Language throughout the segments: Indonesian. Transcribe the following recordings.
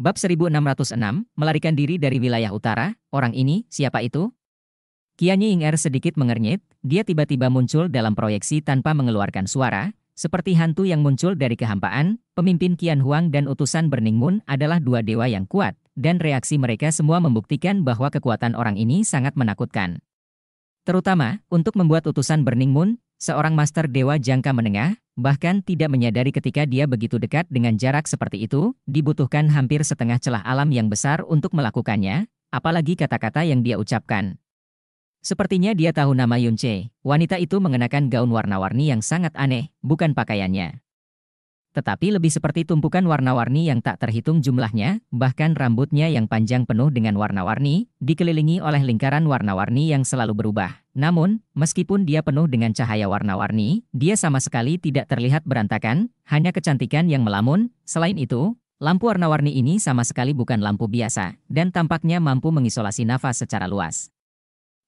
Bab 1606, melarikan diri dari wilayah utara, orang ini, siapa itu? Kianyi Ing sedikit mengernyit, dia tiba-tiba muncul dalam proyeksi tanpa mengeluarkan suara, seperti hantu yang muncul dari kehampaan, pemimpin Kian Huang dan utusan Burning Moon adalah dua dewa yang kuat, dan reaksi mereka semua membuktikan bahwa kekuatan orang ini sangat menakutkan. Terutama, untuk membuat utusan Burning Moon, Seorang master dewa jangka menengah, bahkan tidak menyadari ketika dia begitu dekat dengan jarak seperti itu, dibutuhkan hampir setengah celah alam yang besar untuk melakukannya, apalagi kata-kata yang dia ucapkan. Sepertinya dia tahu nama Yunche, wanita itu mengenakan gaun warna-warni yang sangat aneh, bukan pakaiannya. Tetapi lebih seperti tumpukan warna-warni yang tak terhitung jumlahnya, bahkan rambutnya yang panjang penuh dengan warna-warni, dikelilingi oleh lingkaran warna-warni yang selalu berubah. Namun, meskipun dia penuh dengan cahaya warna-warni, dia sama sekali tidak terlihat berantakan, hanya kecantikan yang melamun. Selain itu, Lampu warna-warni ini sama sekali bukan lampu biasa, dan tampaknya mampu mengisolasi nafas secara luas.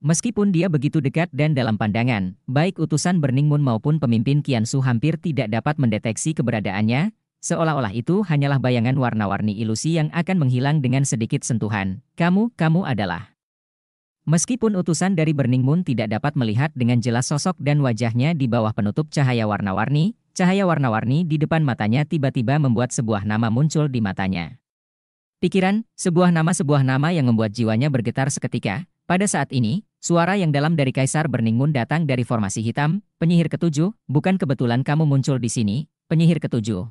Meskipun dia begitu dekat dan dalam pandangan, baik utusan Burning Moon maupun pemimpin Kian Su hampir tidak dapat mendeteksi keberadaannya, seolah-olah itu hanyalah bayangan warna-warni ilusi yang akan menghilang dengan sedikit sentuhan. Kamu, kamu adalah. Meskipun utusan dari Burning Moon tidak dapat melihat dengan jelas sosok dan wajahnya di bawah penutup cahaya warna-warni, cahaya warna-warni di depan matanya tiba-tiba membuat sebuah nama muncul di matanya. Pikiran, sebuah nama sebuah nama yang membuat jiwanya bergetar seketika, pada saat ini, suara yang dalam dari Kaisar Berningun datang dari formasi hitam, penyihir ketujuh, bukan kebetulan kamu muncul di sini, penyihir ketujuh.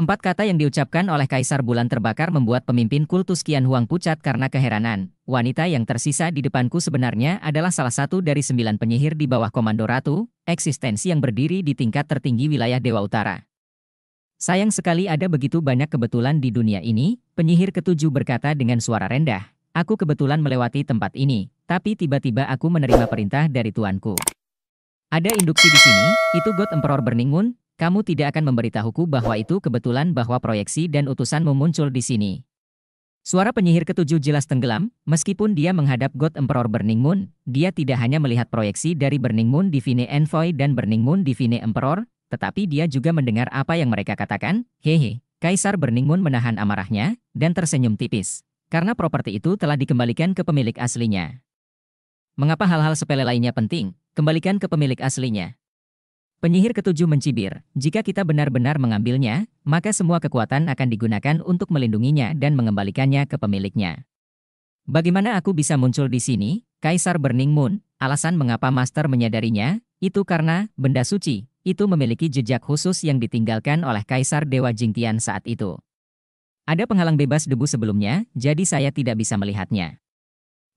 Empat kata yang diucapkan oleh Kaisar Bulan Terbakar membuat pemimpin kultus Kian Huang pucat karena keheranan. Wanita yang tersisa di depanku sebenarnya adalah salah satu dari sembilan penyihir di bawah komando Ratu, eksistensi yang berdiri di tingkat tertinggi wilayah Dewa Utara. Sayang sekali ada begitu banyak kebetulan di dunia ini, penyihir ketujuh berkata dengan suara rendah. Aku kebetulan melewati tempat ini, tapi tiba-tiba aku menerima perintah dari tuanku. Ada induksi di sini, itu God Emperor Burning Moon, kamu tidak akan memberitahuku bahwa itu kebetulan bahwa proyeksi dan utusan muncul di sini. Suara penyihir ketujuh jelas tenggelam, meskipun dia menghadap God Emperor Burning Moon, dia tidak hanya melihat proyeksi dari Burning Moon Divine Envoy dan Burning Moon Divine Emperor, tetapi dia juga mendengar apa yang mereka katakan, hehe, Kaisar Burning Moon menahan amarahnya, dan tersenyum tipis. Karena properti itu telah dikembalikan ke pemilik aslinya. Mengapa hal-hal sepele lainnya penting? Kembalikan ke pemilik aslinya. Penyihir ketujuh mencibir, jika kita benar-benar mengambilnya, maka semua kekuatan akan digunakan untuk melindunginya dan mengembalikannya ke pemiliknya. Bagaimana aku bisa muncul di sini? Kaisar Burning Moon, alasan mengapa Master menyadarinya, itu karena benda suci, itu memiliki jejak khusus yang ditinggalkan oleh Kaisar Dewa Jingtian saat itu. Ada penghalang bebas debu sebelumnya, jadi saya tidak bisa melihatnya.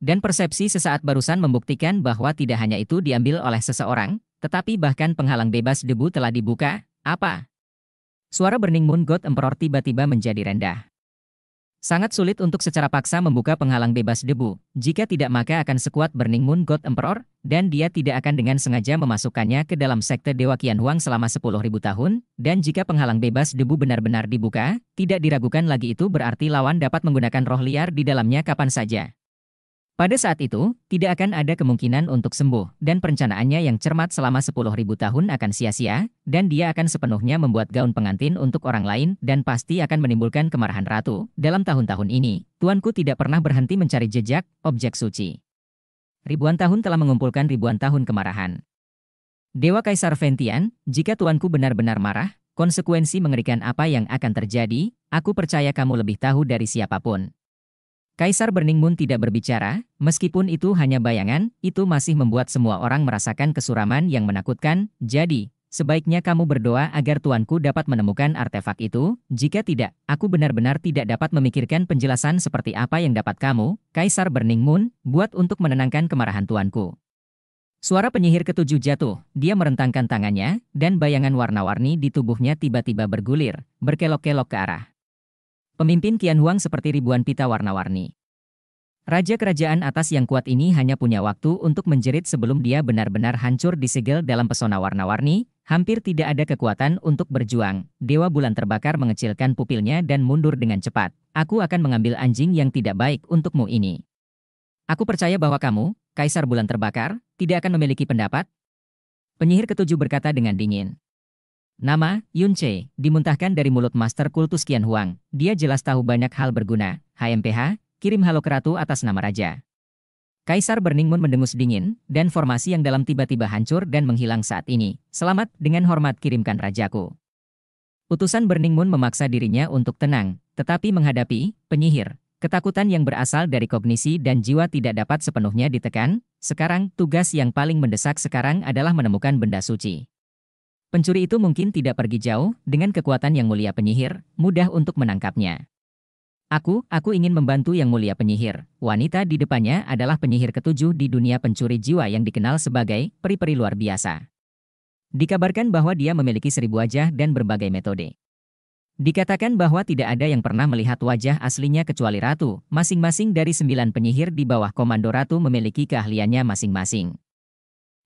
Dan persepsi sesaat barusan membuktikan bahwa tidak hanya itu diambil oleh seseorang, tetapi bahkan penghalang bebas debu telah dibuka, apa? Suara Burning Moon God Emperor tiba-tiba menjadi rendah. Sangat sulit untuk secara paksa membuka penghalang bebas debu. Jika tidak maka akan sekuat Burning Moon God Emperor, dan dia tidak akan dengan sengaja memasukkannya ke dalam sekte Dewa Kian Huang selama 10.000 tahun, dan jika penghalang bebas debu benar-benar dibuka, tidak diragukan lagi itu berarti lawan dapat menggunakan roh liar di dalamnya kapan saja. Pada saat itu, tidak akan ada kemungkinan untuk sembuh, dan perencanaannya yang cermat selama 10.000 tahun akan sia-sia, dan dia akan sepenuhnya membuat gaun pengantin untuk orang lain dan pasti akan menimbulkan kemarahan ratu. Dalam tahun-tahun ini, tuanku tidak pernah berhenti mencari jejak, objek suci. Ribuan tahun telah mengumpulkan ribuan tahun kemarahan. Dewa Kaisar Ventian, jika tuanku benar-benar marah, konsekuensi mengerikan apa yang akan terjadi, aku percaya kamu lebih tahu dari siapapun. Kaisar Burning Moon tidak berbicara, meskipun itu hanya bayangan, itu masih membuat semua orang merasakan kesuraman yang menakutkan, jadi, sebaiknya kamu berdoa agar tuanku dapat menemukan artefak itu, jika tidak, aku benar-benar tidak dapat memikirkan penjelasan seperti apa yang dapat kamu, Kaisar Burning Moon, buat untuk menenangkan kemarahan tuanku. Suara penyihir ketujuh jatuh, dia merentangkan tangannya, dan bayangan warna-warni di tubuhnya tiba-tiba bergulir, berkelok-kelok ke arah. Pemimpin Qian Huang seperti ribuan pita warna-warni. Raja kerajaan atas yang kuat ini hanya punya waktu untuk menjerit sebelum dia benar-benar hancur disegel dalam pesona warna-warni, hampir tidak ada kekuatan untuk berjuang. Dewa bulan terbakar mengecilkan pupilnya dan mundur dengan cepat. Aku akan mengambil anjing yang tidak baik untukmu ini. Aku percaya bahwa kamu, Kaisar Bulan Terbakar, tidak akan memiliki pendapat. Penyihir ketujuh berkata dengan dingin. Nama, Yun Che, dimuntahkan dari mulut Master Kultus Qian Huang. Dia jelas tahu banyak hal berguna. HMPH, kirim halo keratu atas nama raja. Kaisar Burning Moon mendengus dingin, dan formasi yang dalam tiba-tiba hancur dan menghilang saat ini. Selamat, dengan hormat kirimkan rajaku. Utusan Burning Moon memaksa dirinya untuk tenang, tetapi menghadapi penyihir. Ketakutan yang berasal dari kognisi dan jiwa tidak dapat sepenuhnya ditekan. Sekarang, tugas yang paling mendesak sekarang adalah menemukan benda suci. Pencuri itu mungkin tidak pergi jauh, dengan kekuatan yang mulia penyihir, mudah untuk menangkapnya. Aku, aku ingin membantu yang mulia penyihir. Wanita di depannya adalah penyihir ketujuh di dunia pencuri jiwa yang dikenal sebagai peri-peri luar biasa. Dikabarkan bahwa dia memiliki seribu wajah dan berbagai metode. Dikatakan bahwa tidak ada yang pernah melihat wajah aslinya kecuali ratu. Masing-masing dari sembilan penyihir di bawah komando ratu memiliki keahliannya masing-masing.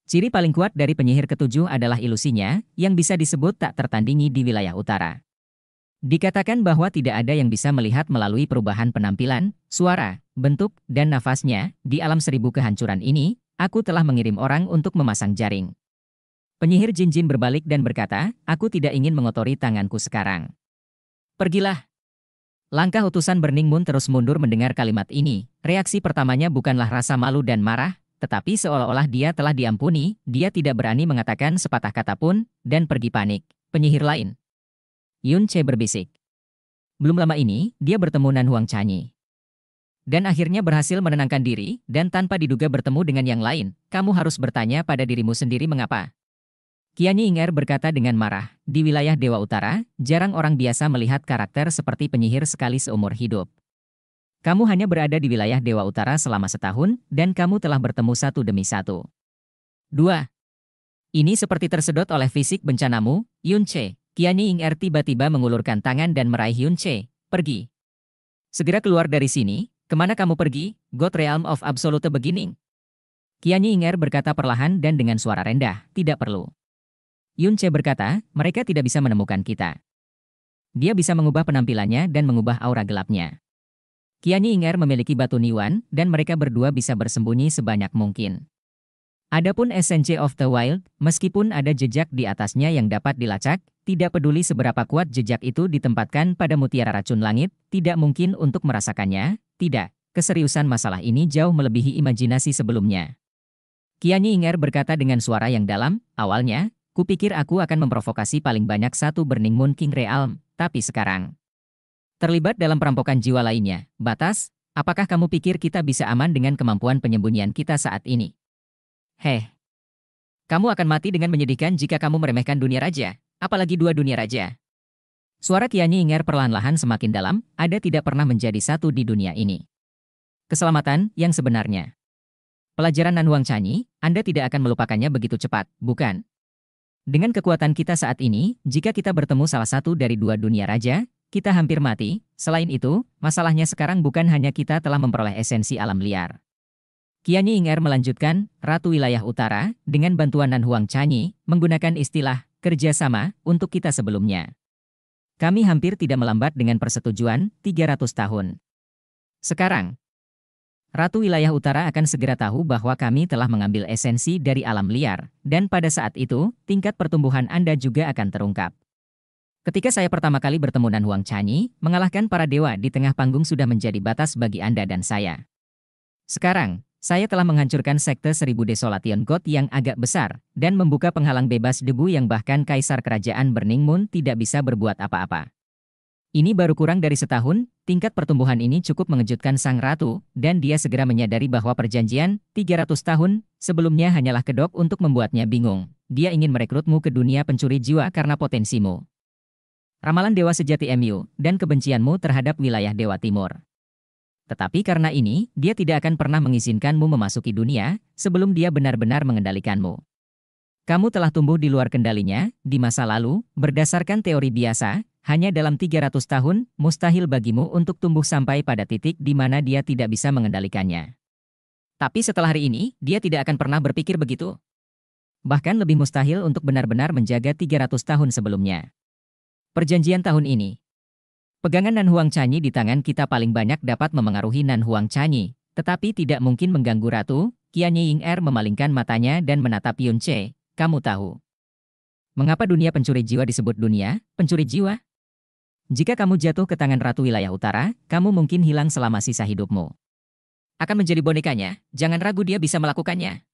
Ciri paling kuat dari penyihir ketujuh adalah ilusinya, yang bisa disebut tak tertandingi di wilayah utara. Dikatakan bahwa tidak ada yang bisa melihat melalui perubahan penampilan, suara, bentuk, dan nafasnya, di alam seribu kehancuran ini, aku telah mengirim orang untuk memasang jaring. Penyihir Jinjin berbalik dan berkata, aku tidak ingin mengotori tanganku sekarang. Pergilah. Langkah utusan Burning Moon terus mundur mendengar kalimat ini. Reaksi pertamanya bukanlah rasa malu dan marah, tetapi seolah-olah dia telah diampuni, dia tidak berani mengatakan sepatah kata pun, dan pergi panik. Penyihir lain. Yun Che berbisik. Belum lama ini, dia bertemu Nan Huang Chanyi. Dan akhirnya berhasil menenangkan diri, dan tanpa diduga bertemu dengan yang lain, kamu harus bertanya pada dirimu sendiri mengapa. Kiani Inger berkata dengan marah, di wilayah Dewa Utara, jarang orang biasa melihat karakter seperti penyihir sekali seumur hidup. Kamu hanya berada di wilayah Dewa Utara selama setahun, dan kamu telah bertemu satu demi satu. 2. Ini seperti tersedot oleh fisik bencanamu, Yun Che. Kiani Ying Er tiba-tiba mengulurkan tangan dan meraih Yun Che. Pergi. Segera keluar dari sini, kemana kamu pergi, God Realm of Absolute Beginning. Kiani Ying Er berkata perlahan dan dengan suara rendah, tidak perlu. Yun Che berkata, mereka tidak bisa menemukan kita. Dia bisa mengubah penampilannya dan mengubah aura gelapnya. Kiani Inger memiliki batu niwan, dan mereka berdua bisa bersembunyi sebanyak mungkin. Adapun SNJ of the Wild, meskipun ada jejak di atasnya yang dapat dilacak, tidak peduli seberapa kuat jejak itu ditempatkan pada mutiara racun langit, tidak mungkin untuk merasakannya, tidak. Keseriusan masalah ini jauh melebihi imajinasi sebelumnya. Kiani Inger berkata dengan suara yang dalam, awalnya, kupikir aku akan memprovokasi paling banyak satu Burning Moon King Realm, tapi sekarang, terlibat dalam perampokan jiwa lainnya. Batas, apakah kamu pikir kita bisa aman dengan kemampuan penyembunyian kita saat ini? Heh. Kamu akan mati dengan menyedihkan jika kamu meremehkan dunia raja, apalagi dua dunia raja. Suara Kianyi Inger perlahan-lahan semakin dalam, ada tidak pernah menjadi satu di dunia ini. Keselamatan yang sebenarnya. Pelajaran Nanhuang Chanyi, Anda tidak akan melupakannya begitu cepat, bukan? Dengan kekuatan kita saat ini, jika kita bertemu salah satu dari dua dunia raja, kita hampir mati, selain itu, masalahnya sekarang bukan hanya kita telah memperoleh esensi alam liar. Kianyi Inger melanjutkan, Ratu Wilayah Utara, dengan bantuan Nan Huang Chanyi, menggunakan istilah kerjasama untuk kita sebelumnya. Kami hampir tidak melambat dengan persetujuan 300 tahun. Sekarang, Ratu Wilayah Utara akan segera tahu bahwa kami telah mengambil esensi dari alam liar, dan pada saat itu, tingkat pertumbuhan Anda juga akan terungkap. Ketika saya pertama kali bertemu Nan Huang Chanyi, mengalahkan para dewa di tengah panggung sudah menjadi batas bagi Anda dan saya. Sekarang, saya telah menghancurkan sekte Seribu Desolation God yang agak besar, dan membuka penghalang bebas debu yang bahkan Kaisar Kerajaan Burning Moon tidak bisa berbuat apa-apa. Ini baru kurang dari setahun, tingkat pertumbuhan ini cukup mengejutkan Sang Ratu, dan dia segera menyadari bahwa perjanjian 300 tahun sebelumnya hanyalah kedok untuk membuatnya bingung. Dia ingin merekrutmu ke dunia pencuri jiwa karena potensimu. Ramalan Dewa Sejati MU, dan kebencianmu terhadap wilayah Dewa Timur. Tetapi karena ini, dia tidak akan pernah mengizinkanmu memasuki dunia, sebelum dia benar-benar mengendalikanmu. Kamu telah tumbuh di luar kendalinya, di masa lalu, berdasarkan teori biasa, hanya dalam 300 tahun, mustahil bagimu untuk tumbuh sampai pada titik di mana dia tidak bisa mengendalikannya. Tapi setelah hari ini, dia tidak akan pernah berpikir begitu. Bahkan lebih mustahil untuk benar-benar menjaga 300 tahun sebelumnya. Perjanjian tahun ini. Pegangan Nan Huang Chanyi di tangan kita paling banyak dapat memengaruhi Nan Huang Chanyi, tetapi tidak mungkin mengganggu ratu. Qian Ying Er memalingkan matanya dan menatap Yun Che, kamu tahu. Mengapa dunia pencuri jiwa disebut dunia, pencuri jiwa? Jika kamu jatuh ke tangan ratu wilayah utara, kamu mungkin hilang selama sisa hidupmu. Akan menjadi bonekanya, jangan ragu dia bisa melakukannya.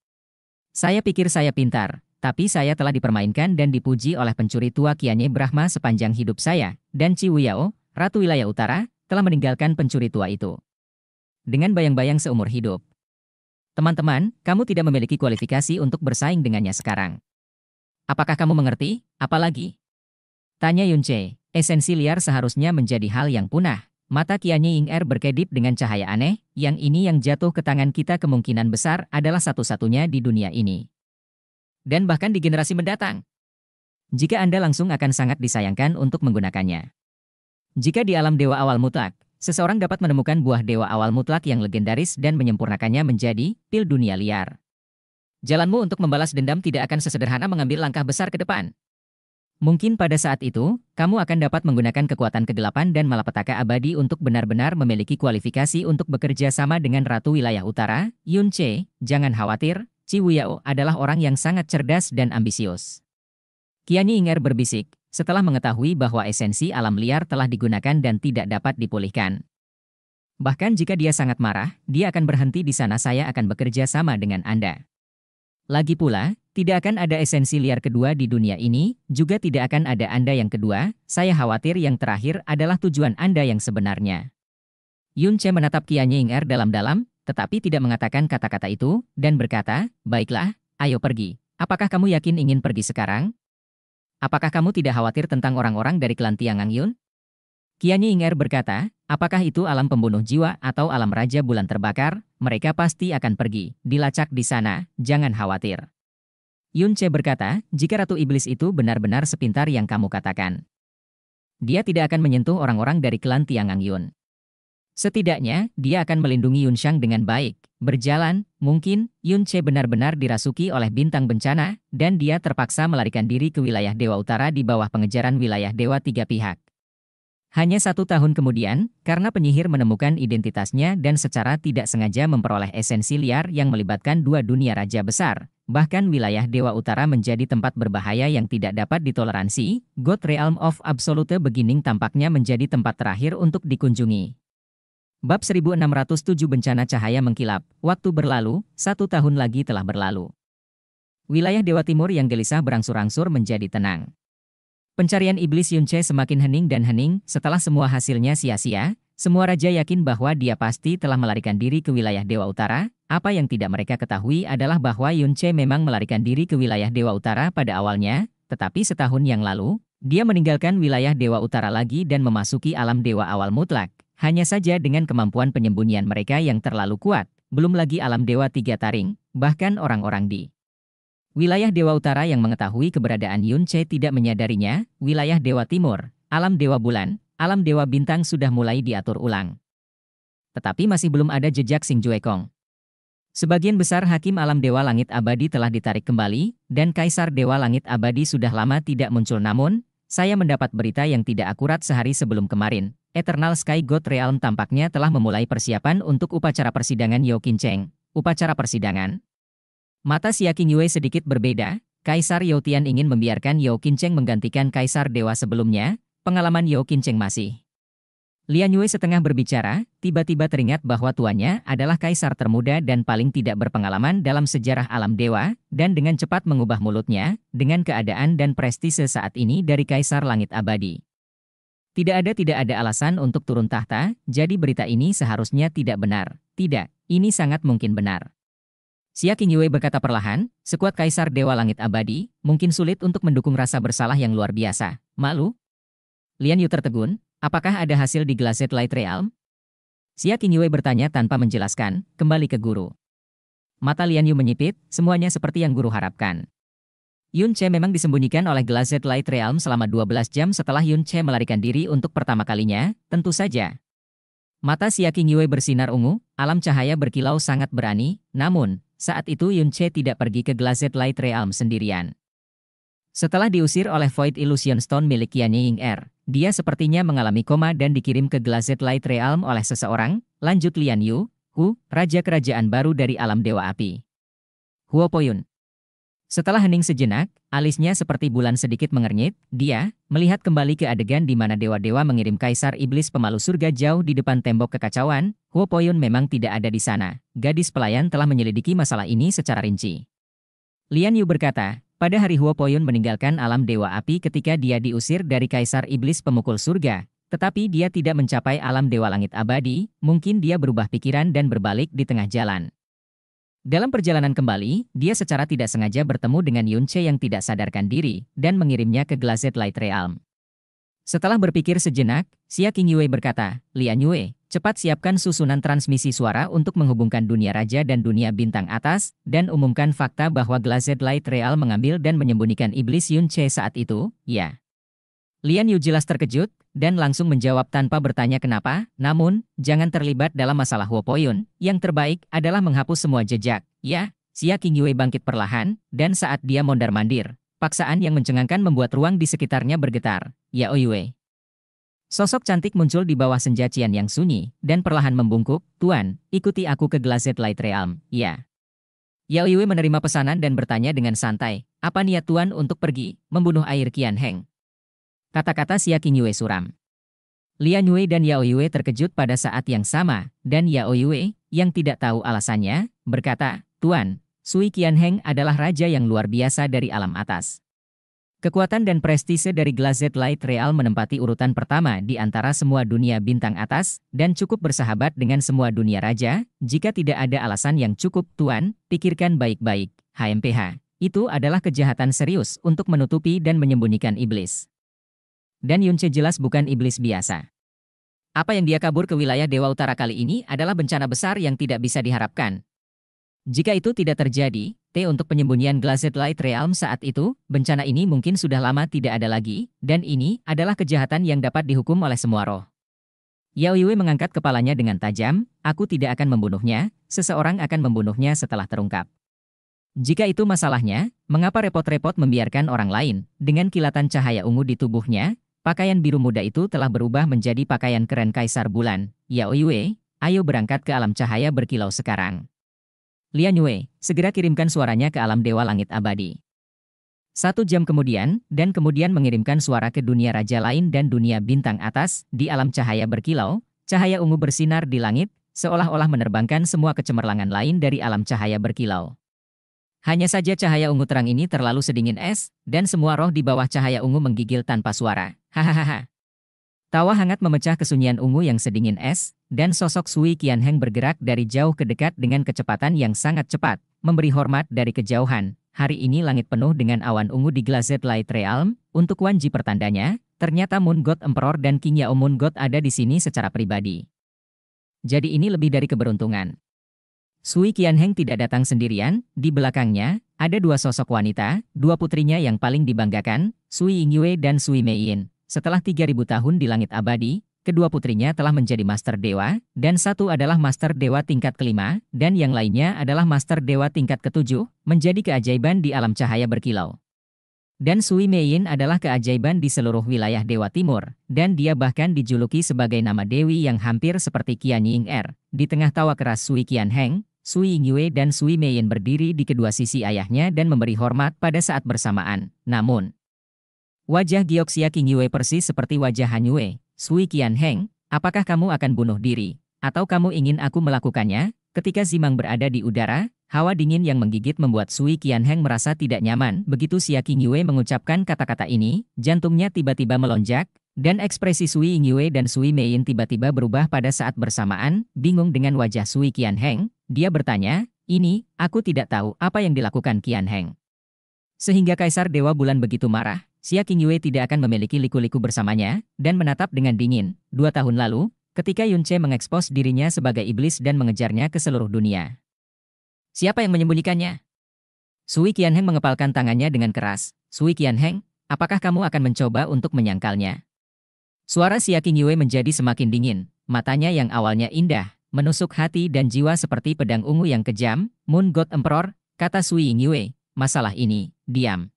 Saya pikir saya pintar, tapi saya telah dipermainkan dan dipuji oleh pencuri tua Kianye Brahma sepanjang hidup saya, dan Ciwuyao, Ratu Wilayah Utara, telah meninggalkan pencuri tua itu. Dengan bayang-bayang seumur hidup. Teman-teman, kamu tidak memiliki kualifikasi untuk bersaing dengannya sekarang. Apakah kamu mengerti? Apalagi? Tanya Yunche, esensi liar seharusnya menjadi hal yang punah. Mata Tianyi Ying Er berkedip dengan cahaya aneh, yang ini yang jatuh ke tangan kita kemungkinan besar adalah satu-satunya di dunia ini. Dan bahkan di generasi mendatang. Jika Anda langsung akan sangat disayangkan untuk menggunakannya. Jika di alam dewa awal mutlak, seseorang dapat menemukan buah dewa awal mutlak yang legendaris dan menyempurnakannya menjadi pil dunia liar. Jalanmu untuk membalas dendam tidak akan sesederhana mengambil langkah besar ke depan. Mungkin pada saat itu, kamu akan dapat menggunakan kekuatan kegelapan dan malapetaka abadi untuk benar-benar memiliki kualifikasi untuk bekerja sama dengan Ratu Wilayah Utara, Yun Che. Jangan khawatir, Wuyao adalah orang yang sangat cerdas dan ambisius. Kiani Inger berbisik, setelah mengetahui bahwa esensi alam liar telah digunakan dan tidak dapat dipulihkan. Bahkan jika dia sangat marah, dia akan berhenti di sana saya akan bekerja sama dengan Anda. Lagi pula, tidak akan ada esensi liar kedua di dunia ini, juga tidak akan ada Anda yang kedua, saya khawatir yang terakhir adalah tujuan Anda yang sebenarnya. Yun Che menatap Qian Ying Er dalam-dalam, tetapi tidak mengatakan kata-kata itu, dan berkata, baiklah, ayo pergi. Apakah kamu yakin ingin pergi sekarang? Apakah kamu tidak khawatir tentang orang-orang dari klan Tiangang Yun? Qian Ying Er berkata, Apakah itu alam pembunuh jiwa atau alam raja bulan terbakar? Mereka pasti akan pergi, dilacak di sana, jangan khawatir. Yun Che berkata, jika Ratu Iblis itu benar-benar sepintar yang kamu katakan. Dia tidak akan menyentuh orang-orang dari klan Tiangang Yun. Setidaknya, dia akan melindungi Yun Shang dengan baik. Berjalan, mungkin, Yun Che benar-benar dirasuki oleh bintang bencana, dan dia terpaksa melarikan diri ke wilayah Dewa Utara di bawah pengejaran wilayah Dewa Tiga Pihak. Hanya satu tahun kemudian, karena penyihir menemukan identitasnya dan secara tidak sengaja memperoleh esensi liar yang melibatkan dua dunia raja besar, bahkan wilayah Dewa Utara menjadi tempat berbahaya yang tidak dapat ditoleransi, God Realm of Absolute Beginning tampaknya menjadi tempat terakhir untuk dikunjungi. Bab 1607 Bencana Cahaya Mengkilap, waktu berlalu, satu tahun lagi telah berlalu. Wilayah Dewa Timur yang gelisah berangsur-angsur menjadi tenang. Pencarian iblis Yunche semakin hening dan hening setelah semua hasilnya sia-sia. Semua raja yakin bahwa dia pasti telah melarikan diri ke wilayah Dewa Utara. Apa yang tidak mereka ketahui adalah bahwa Yunche memang melarikan diri ke wilayah Dewa Utara pada awalnya, tetapi setahun yang lalu, dia meninggalkan wilayah Dewa Utara lagi dan memasuki alam Dewa Awal Mutlak. Hanya saja dengan kemampuan penyembunyian mereka yang terlalu kuat, belum lagi alam Dewa Tiga Taring, bahkan orang-orang di Wilayah Dewa Utara yang mengetahui keberadaan Yun Che tidak menyadarinya, wilayah Dewa Timur, alam Dewa Bulan, alam Dewa Bintang sudah mulai diatur ulang. Tetapi masih belum ada jejak Sing Jue Kong. Sebagian besar hakim alam Dewa Langit Abadi telah ditarik kembali, dan Kaisar Dewa Langit Abadi sudah lama tidak muncul namun, saya mendapat berita yang tidak akurat sehari sebelum kemarin. Eternal Sky God Realm tampaknya telah memulai persiapan untuk upacara persidangan Kin Cheng. Upacara persidangan, Mata Siaking Yue sedikit berbeda, Kaisar Yao Tian ingin membiarkan Yao Qinceng menggantikan Kaisar Dewa sebelumnya, pengalaman Yao Qinceng masih. Lian Yue setengah berbicara, tiba-tiba teringat bahwa tuannya adalah kaisar termuda dan paling tidak berpengalaman dalam sejarah alam dewa, dan dengan cepat mengubah mulutnya, dengan keadaan dan prestise saat ini dari kaisar langit abadi. Tidak ada tidak ada alasan untuk turun tahta, jadi berita ini seharusnya tidak benar. Tidak, ini sangat mungkin benar. Xia Qingyue berkata perlahan, sekuat Kaisar Dewa Langit Abadi, mungkin sulit untuk mendukung rasa bersalah yang luar biasa. Malu? Lian Yu tertegun, apakah ada hasil di Glazed Light Realm? Xia Qingyue bertanya tanpa menjelaskan, kembali ke guru. Mata Lian Yu menyipit, semuanya seperti yang guru harapkan. Yun Che memang disembunyikan oleh Glazed Light Realm selama 12 jam setelah Yun Che melarikan diri untuk pertama kalinya, tentu saja. Mata Xia Qingyue bersinar ungu, alam cahaya berkilau sangat berani, namun, saat itu Yun Che tidak pergi ke Glazed Light Realm sendirian. Setelah diusir oleh Void Illusion Stone milik Yan Ying Er, dia sepertinya mengalami koma dan dikirim ke Glazed Light Realm oleh seseorang, lanjut Lian Yu, Hu, Raja Kerajaan Baru dari Alam Dewa Api. Huo Poyun. Setelah hening sejenak, Alisnya seperti bulan sedikit mengernyit, dia melihat kembali ke adegan di mana dewa-dewa mengirim kaisar iblis pemalu surga jauh di depan tembok kekacauan, Huo Poyun memang tidak ada di sana. Gadis pelayan telah menyelidiki masalah ini secara rinci. Lian Yu berkata, pada hari Huo Poyun meninggalkan alam dewa api ketika dia diusir dari kaisar iblis pemukul surga, tetapi dia tidak mencapai alam dewa langit abadi, mungkin dia berubah pikiran dan berbalik di tengah jalan. Dalam perjalanan kembali, dia secara tidak sengaja bertemu dengan Yunche yang tidak sadarkan diri dan mengirimnya ke Glazed Light Realm. Setelah berpikir sejenak, Xia Yue berkata, Lian Yue, cepat siapkan susunan transmisi suara untuk menghubungkan dunia raja dan dunia bintang atas, dan umumkan fakta bahwa Glazed Light Real mengambil dan menyembunyikan iblis Yunche saat itu, ya. Lian Yu jelas terkejut dan langsung menjawab tanpa bertanya kenapa, namun, jangan terlibat dalam masalah Wopoyun, yang terbaik adalah menghapus semua jejak, ya, Xia Qingyue bangkit perlahan, dan saat dia mondar-mandir, paksaan yang mencengangkan membuat ruang di sekitarnya bergetar, ya Oyue. Sosok cantik muncul di bawah senja Cian yang sunyi, dan perlahan membungkuk, Tuan, ikuti aku ke Glazed Light Realm, ya. Yao Yue menerima pesanan dan bertanya dengan santai, apa niat Tuan untuk pergi, membunuh air Kian Heng? Kata-kata Xia Qingyue suram. Lian Yue dan Yao Yue terkejut pada saat yang sama, dan Yao Yue, yang tidak tahu alasannya, berkata, Tuan, Sui Qianheng adalah raja yang luar biasa dari alam atas. Kekuatan dan prestise dari Glazed Light Real menempati urutan pertama di antara semua dunia bintang atas, dan cukup bersahabat dengan semua dunia raja, jika tidak ada alasan yang cukup, Tuan, pikirkan baik-baik, HMPH. Itu adalah kejahatan serius untuk menutupi dan menyembunyikan iblis dan Yunche jelas bukan iblis biasa. Apa yang dia kabur ke wilayah Dewa Utara kali ini adalah bencana besar yang tidak bisa diharapkan. Jika itu tidak terjadi, T untuk penyembunyian Glazed Light Realm saat itu, bencana ini mungkin sudah lama tidak ada lagi, dan ini adalah kejahatan yang dapat dihukum oleh semua roh. Yao Yue mengangkat kepalanya dengan tajam, aku tidak akan membunuhnya, seseorang akan membunuhnya setelah terungkap. Jika itu masalahnya, mengapa repot-repot membiarkan orang lain, dengan kilatan cahaya ungu di tubuhnya, Pakaian biru muda itu telah berubah menjadi pakaian keren Kaisar Bulan, Yao Yue, ayo berangkat ke alam cahaya berkilau sekarang. Lian Yue, segera kirimkan suaranya ke alam dewa langit abadi. Satu jam kemudian, dan kemudian mengirimkan suara ke dunia raja lain dan dunia bintang atas, di alam cahaya berkilau, cahaya ungu bersinar di langit, seolah-olah menerbangkan semua kecemerlangan lain dari alam cahaya berkilau. Hanya saja cahaya ungu terang ini terlalu sedingin es, dan semua roh di bawah cahaya ungu menggigil tanpa suara. Hahaha. Tawa hangat memecah kesunyian ungu yang sedingin es, dan sosok Sui Heng bergerak dari jauh ke dekat dengan kecepatan yang sangat cepat, memberi hormat dari kejauhan. Hari ini langit penuh dengan awan ungu di Glazed Light Realm, untuk Wanji pertandanya, ternyata Moon God Emperor dan King Yao Moon God ada di sini secara pribadi. Jadi ini lebih dari keberuntungan. Sui Heng tidak datang sendirian, di belakangnya, ada dua sosok wanita, dua putrinya yang paling dibanggakan, Sui Ying Yue dan Sui Mei Yin. Setelah 3000 tahun di langit abadi, kedua putrinya telah menjadi master dewa, dan satu adalah master dewa tingkat kelima, dan yang lainnya adalah master dewa tingkat ketujuh, menjadi keajaiban di alam cahaya berkilau. Dan Sui Yin adalah keajaiban di seluruh wilayah Dewa Timur, dan dia bahkan dijuluki sebagai nama Dewi yang hampir seperti Qian Ying Er. Di tengah tawa keras Sui Qian Heng, Sui Ying Yue dan Sui Yin berdiri di kedua sisi ayahnya dan memberi hormat pada saat bersamaan. Namun, Wajah King Yue persis seperti wajah Hanyue, Sui Qian Heng, apakah kamu akan bunuh diri, atau kamu ingin aku melakukannya? Ketika Zimang berada di udara, hawa dingin yang menggigit membuat Sui Qian Heng merasa tidak nyaman. Begitu Xia Yue mengucapkan kata-kata ini, jantungnya tiba-tiba melonjak, dan ekspresi Sui Ying Yue dan Sui Mei tiba-tiba berubah pada saat bersamaan, bingung dengan wajah Sui Qian Heng, dia bertanya, ini, aku tidak tahu apa yang dilakukan Qian Heng. Sehingga Kaisar Dewa Bulan begitu marah, Xia Qingyue tidak akan memiliki liku-liku bersamanya, dan menatap dengan dingin. Dua tahun lalu, ketika Yun Che mengekspos dirinya sebagai iblis dan mengejarnya ke seluruh dunia. Siapa yang menyembunyikannya? Sui Qianheng mengepalkan tangannya dengan keras. Sui Qianheng, apakah kamu akan mencoba untuk menyangkalnya? Suara Xia Qingyue menjadi semakin dingin, matanya yang awalnya indah, menusuk hati dan jiwa seperti pedang ungu yang kejam, Moon God Emperor, kata Sui Qingyue, masalah ini, diam.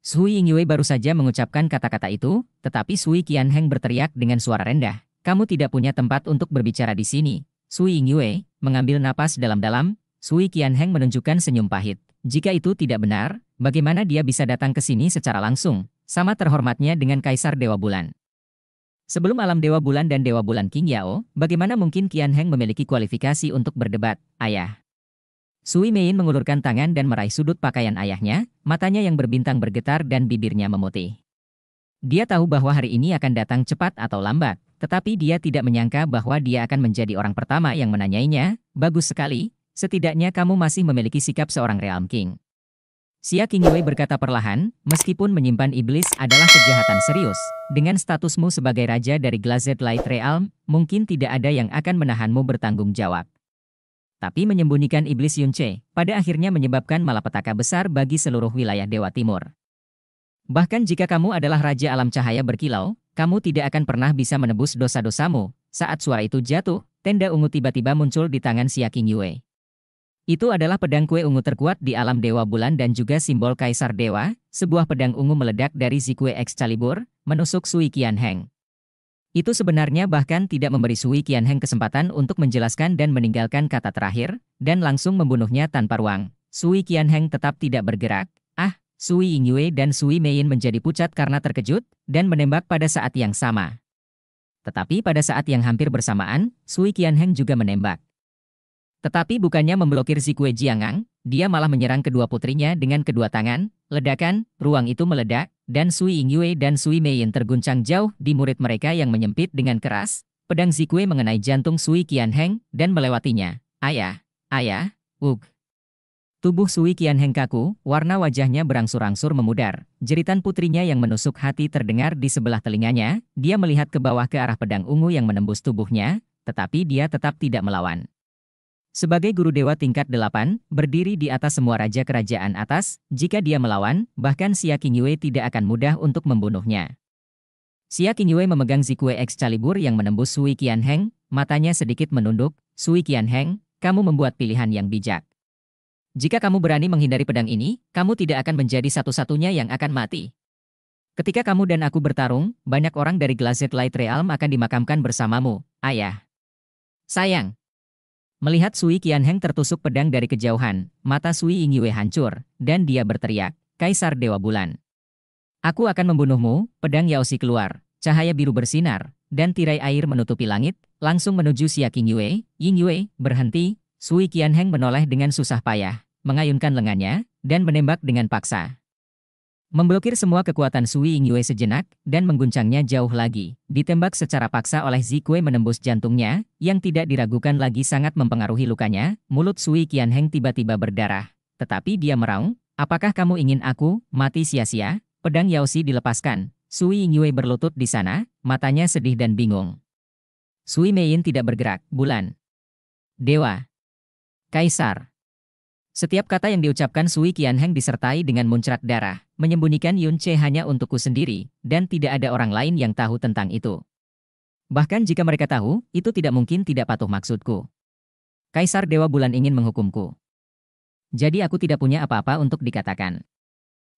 Sui Yingwei baru saja mengucapkan kata-kata itu, tetapi Sui Qianheng berteriak dengan suara rendah, kamu tidak punya tempat untuk berbicara di sini. Sui Yingwei mengambil napas dalam-dalam, Sui Qianheng menunjukkan senyum pahit. Jika itu tidak benar, bagaimana dia bisa datang ke sini secara langsung, sama terhormatnya dengan Kaisar Dewa Bulan. Sebelum alam Dewa Bulan dan Dewa Bulan King Yao, bagaimana mungkin Qianheng memiliki kualifikasi untuk berdebat? Ayah, Sui Mein mengulurkan tangan dan meraih sudut pakaian ayahnya, matanya yang berbintang bergetar dan bibirnya memutih. Dia tahu bahwa hari ini akan datang cepat atau lambat, tetapi dia tidak menyangka bahwa dia akan menjadi orang pertama yang menanyainya, bagus sekali, setidaknya kamu masih memiliki sikap seorang Realm King. Xia Qingwei berkata perlahan, meskipun menyimpan iblis adalah kejahatan serius, dengan statusmu sebagai raja dari Glazed Light Realm, mungkin tidak ada yang akan menahanmu bertanggung jawab tapi menyembunyikan iblis Yunche, pada akhirnya menyebabkan malapetaka besar bagi seluruh wilayah Dewa Timur. Bahkan jika kamu adalah Raja Alam Cahaya Berkilau, kamu tidak akan pernah bisa menebus dosa-dosamu. Saat suara itu jatuh, tenda ungu tiba-tiba muncul di tangan King Yue. Itu adalah pedang kue ungu terkuat di alam Dewa Bulan dan juga simbol Kaisar Dewa, sebuah pedang ungu meledak dari Zikue Excalibur, menusuk Sui Qian Heng. Itu sebenarnya bahkan tidak memberi Sui Heng kesempatan untuk menjelaskan dan meninggalkan kata terakhir, dan langsung membunuhnya tanpa ruang. Sui Heng tetap tidak bergerak. Ah, Sui Ying Yue dan Sui Mei menjadi pucat karena terkejut, dan menembak pada saat yang sama. Tetapi pada saat yang hampir bersamaan, Sui Heng juga menembak. Tetapi bukannya memblokir Zikue Jiangang, dia malah menyerang kedua putrinya dengan kedua tangan, ledakan, ruang itu meledak, dan Sui Yingyue dan Sui Meiyin terguncang jauh di murid mereka yang menyempit dengan keras, pedang Zikue mengenai jantung Sui Qianheng, dan melewatinya. Ayah, ayah, Wug. Tubuh Sui Qianheng kaku, warna wajahnya berangsur-angsur memudar. Jeritan putrinya yang menusuk hati terdengar di sebelah telinganya, dia melihat ke bawah ke arah pedang ungu yang menembus tubuhnya, tetapi dia tetap tidak melawan. Sebagai guru dewa tingkat delapan, berdiri di atas semua raja kerajaan atas, jika dia melawan, bahkan Xia Qingyue tidak akan mudah untuk membunuhnya. Xia Qingyue memegang Zikue Excalibur yang menembus Sui Qianheng, matanya sedikit menunduk, Sui Qianheng, kamu membuat pilihan yang bijak. Jika kamu berani menghindari pedang ini, kamu tidak akan menjadi satu-satunya yang akan mati. Ketika kamu dan aku bertarung, banyak orang dari Glazed Light Realm akan dimakamkan bersamamu, ayah. Sayang, Melihat Sui Qianheng tertusuk pedang dari kejauhan, mata Sui Yingyue hancur, dan dia berteriak, Kaisar Dewa Bulan. Aku akan membunuhmu, pedang Yao Yaosi keluar, cahaya biru bersinar, dan tirai air menutupi langit, langsung menuju Xia Qingyue, Yingyue, berhenti, Sui Qianheng menoleh dengan susah payah, mengayunkan lengannya, dan menembak dengan paksa. Memblokir semua kekuatan Sui Yue sejenak, dan mengguncangnya jauh lagi. Ditembak secara paksa oleh Zikwe menembus jantungnya, yang tidak diragukan lagi sangat mempengaruhi lukanya, mulut Sui Qianheng tiba-tiba berdarah. Tetapi dia meraung, apakah kamu ingin aku, mati sia-sia? Pedang Yaosi dilepaskan. Sui Yue berlutut di sana, matanya sedih dan bingung. Sui Mei Yin tidak bergerak, bulan. Dewa. Kaisar. Setiap kata yang diucapkan Sui Qianheng disertai dengan muncrat darah, menyembunyikan Yun Che hanya untukku sendiri, dan tidak ada orang lain yang tahu tentang itu. Bahkan jika mereka tahu, itu tidak mungkin tidak patuh maksudku. Kaisar Dewa Bulan ingin menghukumku. Jadi aku tidak punya apa-apa untuk dikatakan.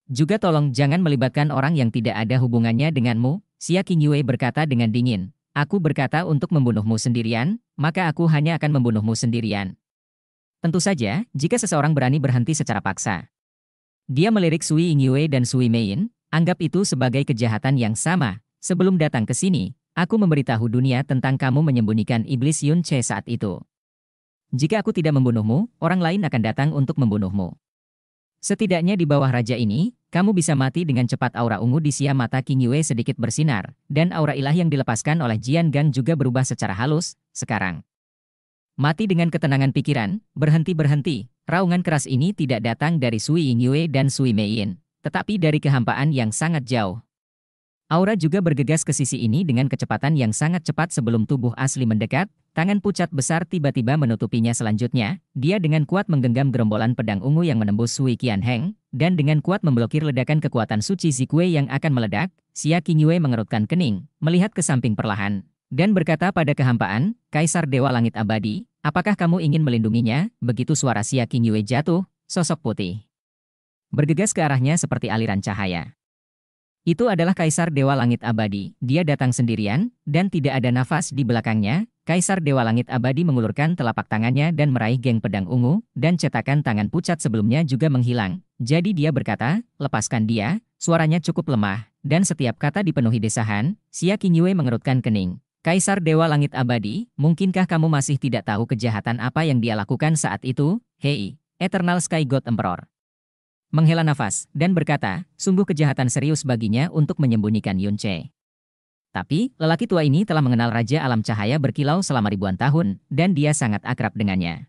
Juga tolong jangan melibatkan orang yang tidak ada hubungannya denganmu, Xia Qingyue berkata dengan dingin. Aku berkata untuk membunuhmu sendirian, maka aku hanya akan membunuhmu sendirian. Tentu saja, jika seseorang berani berhenti secara paksa. Dia melirik Sui Ingyue dan Sui Mein, anggap itu sebagai kejahatan yang sama. Sebelum datang ke sini, aku memberitahu dunia tentang kamu menyembunyikan iblis Yun Che saat itu. Jika aku tidak membunuhmu, orang lain akan datang untuk membunuhmu. Setidaknya di bawah raja ini, kamu bisa mati dengan cepat aura ungu di sia mata King Yue sedikit bersinar, dan aura ilah yang dilepaskan oleh Jian Gang juga berubah secara halus, sekarang. Mati dengan ketenangan pikiran, berhenti-berhenti, raungan keras ini tidak datang dari Sui Yingyue dan Sui Meiyin, tetapi dari kehampaan yang sangat jauh. Aura juga bergegas ke sisi ini dengan kecepatan yang sangat cepat sebelum tubuh asli mendekat, tangan pucat besar tiba-tiba menutupinya selanjutnya, dia dengan kuat menggenggam gerombolan pedang ungu yang menembus Sui Qian Heng, dan dengan kuat memblokir ledakan kekuatan suci Zikue yang akan meledak, Xia Qingyue mengerutkan kening, melihat ke samping perlahan, dan berkata pada kehampaan, Kaisar Dewa Langit Abadi, apakah kamu ingin melindunginya? Begitu suara Xia Yue jatuh, sosok putih. Bergegas ke arahnya seperti aliran cahaya. Itu adalah Kaisar Dewa Langit Abadi. Dia datang sendirian, dan tidak ada nafas di belakangnya. Kaisar Dewa Langit Abadi mengulurkan telapak tangannya dan meraih geng pedang ungu, dan cetakan tangan pucat sebelumnya juga menghilang. Jadi dia berkata, lepaskan dia, suaranya cukup lemah, dan setiap kata dipenuhi desahan, Xia Yue mengerutkan kening. Kaisar Dewa Langit Abadi, mungkinkah kamu masih tidak tahu kejahatan apa yang dia lakukan saat itu? Hei, Eternal Sky God Emperor. Menghela nafas, dan berkata, sungguh kejahatan serius baginya untuk menyembunyikan Yun Che. Tapi, lelaki tua ini telah mengenal Raja Alam Cahaya berkilau selama ribuan tahun, dan dia sangat akrab dengannya.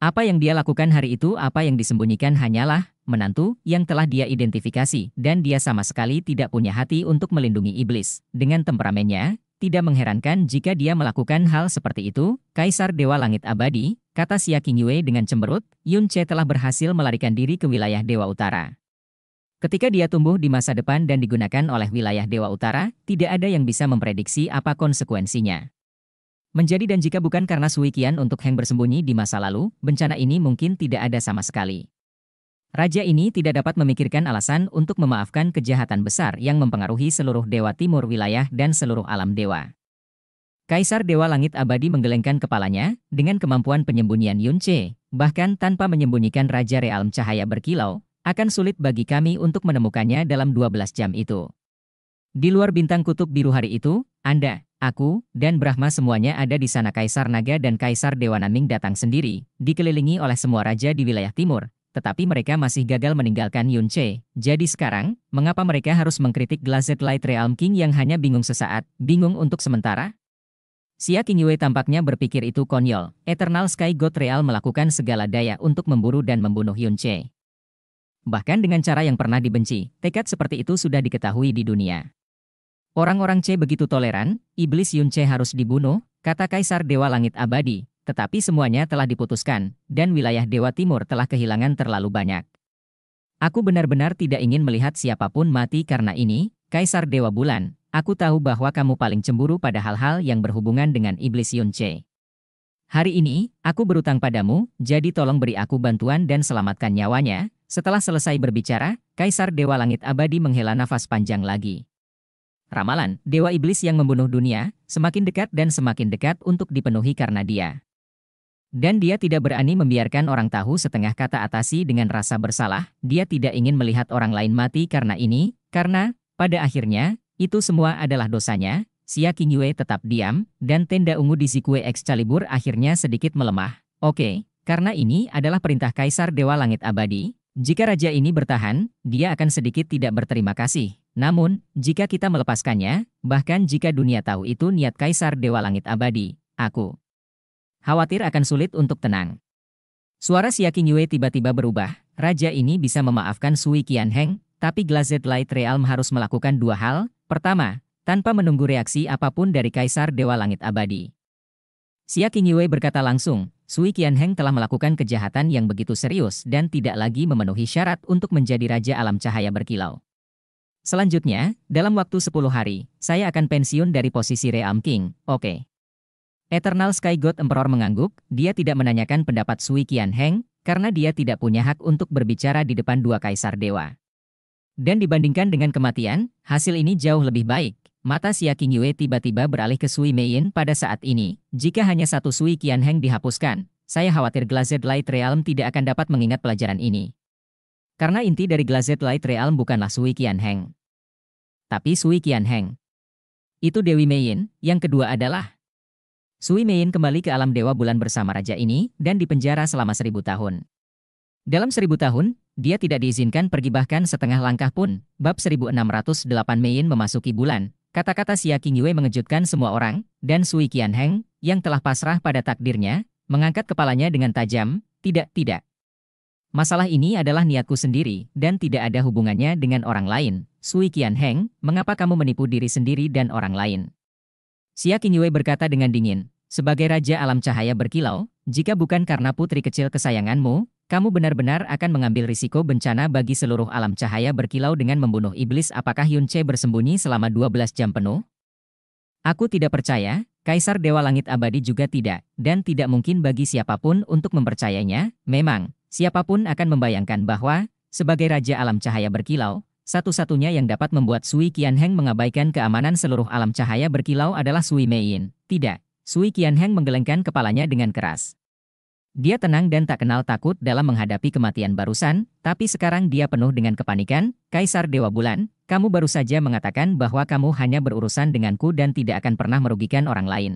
Apa yang dia lakukan hari itu apa yang disembunyikan hanyalah menantu yang telah dia identifikasi dan dia sama sekali tidak punya hati untuk melindungi iblis. Dengan temperamennya, tidak mengherankan jika dia melakukan hal seperti itu, Kaisar Dewa Langit Abadi, kata Qingyue dengan cemberut, Yun Che telah berhasil melarikan diri ke wilayah Dewa Utara. Ketika dia tumbuh di masa depan dan digunakan oleh wilayah Dewa Utara, tidak ada yang bisa memprediksi apa konsekuensinya. Menjadi dan jika bukan karena Sui Qian untuk Heng bersembunyi di masa lalu, bencana ini mungkin tidak ada sama sekali. Raja ini tidak dapat memikirkan alasan untuk memaafkan kejahatan besar yang mempengaruhi seluruh dewa timur wilayah dan seluruh alam dewa. Kaisar Dewa Langit Abadi menggelengkan kepalanya dengan kemampuan penyembunyian Yunche, bahkan tanpa menyembunyikan Raja Realm Cahaya Berkilau, akan sulit bagi kami untuk menemukannya dalam 12 jam itu. Di luar bintang kutub biru hari itu, Anda, aku, dan Brahma semuanya ada di sana Kaisar Naga dan Kaisar Dewa Naming datang sendiri, dikelilingi oleh semua raja di wilayah timur, tetapi mereka masih gagal meninggalkan Yun Che. Jadi sekarang, mengapa mereka harus mengkritik Glazed Light Realm King yang hanya bingung sesaat, bingung untuk sementara? Xia Qingyue tampaknya berpikir itu konyol. Eternal Sky God Real melakukan segala daya untuk memburu dan membunuh Yun Che. Bahkan dengan cara yang pernah dibenci, tekad seperti itu sudah diketahui di dunia. Orang-orang C begitu toleran, iblis Yun Che harus dibunuh, kata Kaisar Dewa Langit Abadi, tetapi semuanya telah diputuskan, dan wilayah Dewa Timur telah kehilangan terlalu banyak. Aku benar-benar tidak ingin melihat siapapun mati karena ini, Kaisar Dewa Bulan, aku tahu bahwa kamu paling cemburu pada hal-hal yang berhubungan dengan Iblis Yunche. Hari ini, aku berutang padamu, jadi tolong beri aku bantuan dan selamatkan nyawanya. Setelah selesai berbicara, Kaisar Dewa Langit Abadi menghela nafas panjang lagi. Ramalan, Dewa Iblis yang membunuh dunia, semakin dekat dan semakin dekat untuk dipenuhi karena dia. Dan dia tidak berani membiarkan orang tahu setengah kata atasi dengan rasa bersalah, dia tidak ingin melihat orang lain mati karena ini, karena, pada akhirnya, itu semua adalah dosanya, Xia Yue tetap diam, dan tenda ungu di Zikue Excalibur akhirnya sedikit melemah. Oke, karena ini adalah perintah Kaisar Dewa Langit Abadi, jika raja ini bertahan, dia akan sedikit tidak berterima kasih. Namun, jika kita melepaskannya, bahkan jika dunia tahu itu niat Kaisar Dewa Langit Abadi, aku Khawatir akan sulit untuk tenang. Suara Siaking Yue tiba-tiba berubah. Raja ini bisa memaafkan Sui Qianheng, tapi Glazed Light Realm harus melakukan dua hal. Pertama, tanpa menunggu reaksi apapun dari Kaisar Dewa Langit Abadi. Xia Yue berkata langsung, Sui Qianheng telah melakukan kejahatan yang begitu serius dan tidak lagi memenuhi syarat untuk menjadi Raja Alam Cahaya Berkilau. Selanjutnya, dalam waktu 10 hari, saya akan pensiun dari posisi Realm King, oke. Okay. Eternal Sky God Emperor mengangguk, dia tidak menanyakan pendapat Sui Qian Heng, karena dia tidak punya hak untuk berbicara di depan dua kaisar dewa. Dan dibandingkan dengan kematian, hasil ini jauh lebih baik. Mata Xia King Yue tiba-tiba beralih ke Sui Yin pada saat ini. Jika hanya satu Sui Qian Heng dihapuskan, saya khawatir Glazed Light Realm tidak akan dapat mengingat pelajaran ini. Karena inti dari Glazed Light Realm bukanlah Sui Qian Heng. Tapi Sui Qian Heng. Itu Dewi Yin, yang kedua adalah Sui Mein kembali ke alam dewa bulan bersama raja ini dan dipenjara selama seribu tahun. Dalam seribu tahun, dia tidak diizinkan pergi bahkan setengah langkah pun. Bab 1608 Mein memasuki bulan. Kata-kata Xia Yue mengejutkan semua orang, dan Sui Heng, yang telah pasrah pada takdirnya, mengangkat kepalanya dengan tajam, tidak, tidak. Masalah ini adalah niatku sendiri dan tidak ada hubungannya dengan orang lain. Sui Heng, mengapa kamu menipu diri sendiri dan orang lain? Xia Qingyue berkata dengan dingin, sebagai Raja Alam Cahaya Berkilau, jika bukan karena putri kecil kesayanganmu, kamu benar-benar akan mengambil risiko bencana bagi seluruh alam cahaya berkilau dengan membunuh iblis apakah Yun Che bersembunyi selama 12 jam penuh? Aku tidak percaya, Kaisar Dewa Langit Abadi juga tidak, dan tidak mungkin bagi siapapun untuk mempercayainya, memang, siapapun akan membayangkan bahwa, sebagai Raja Alam Cahaya Berkilau, satu-satunya yang dapat membuat Sui Qianheng mengabaikan keamanan seluruh alam cahaya berkilau adalah Sui Meiyin. Tidak, Sui Qianheng menggelengkan kepalanya dengan keras. Dia tenang dan tak kenal takut dalam menghadapi kematian barusan, tapi sekarang dia penuh dengan kepanikan. Kaisar Dewa Bulan, kamu baru saja mengatakan bahwa kamu hanya berurusan denganku dan tidak akan pernah merugikan orang lain.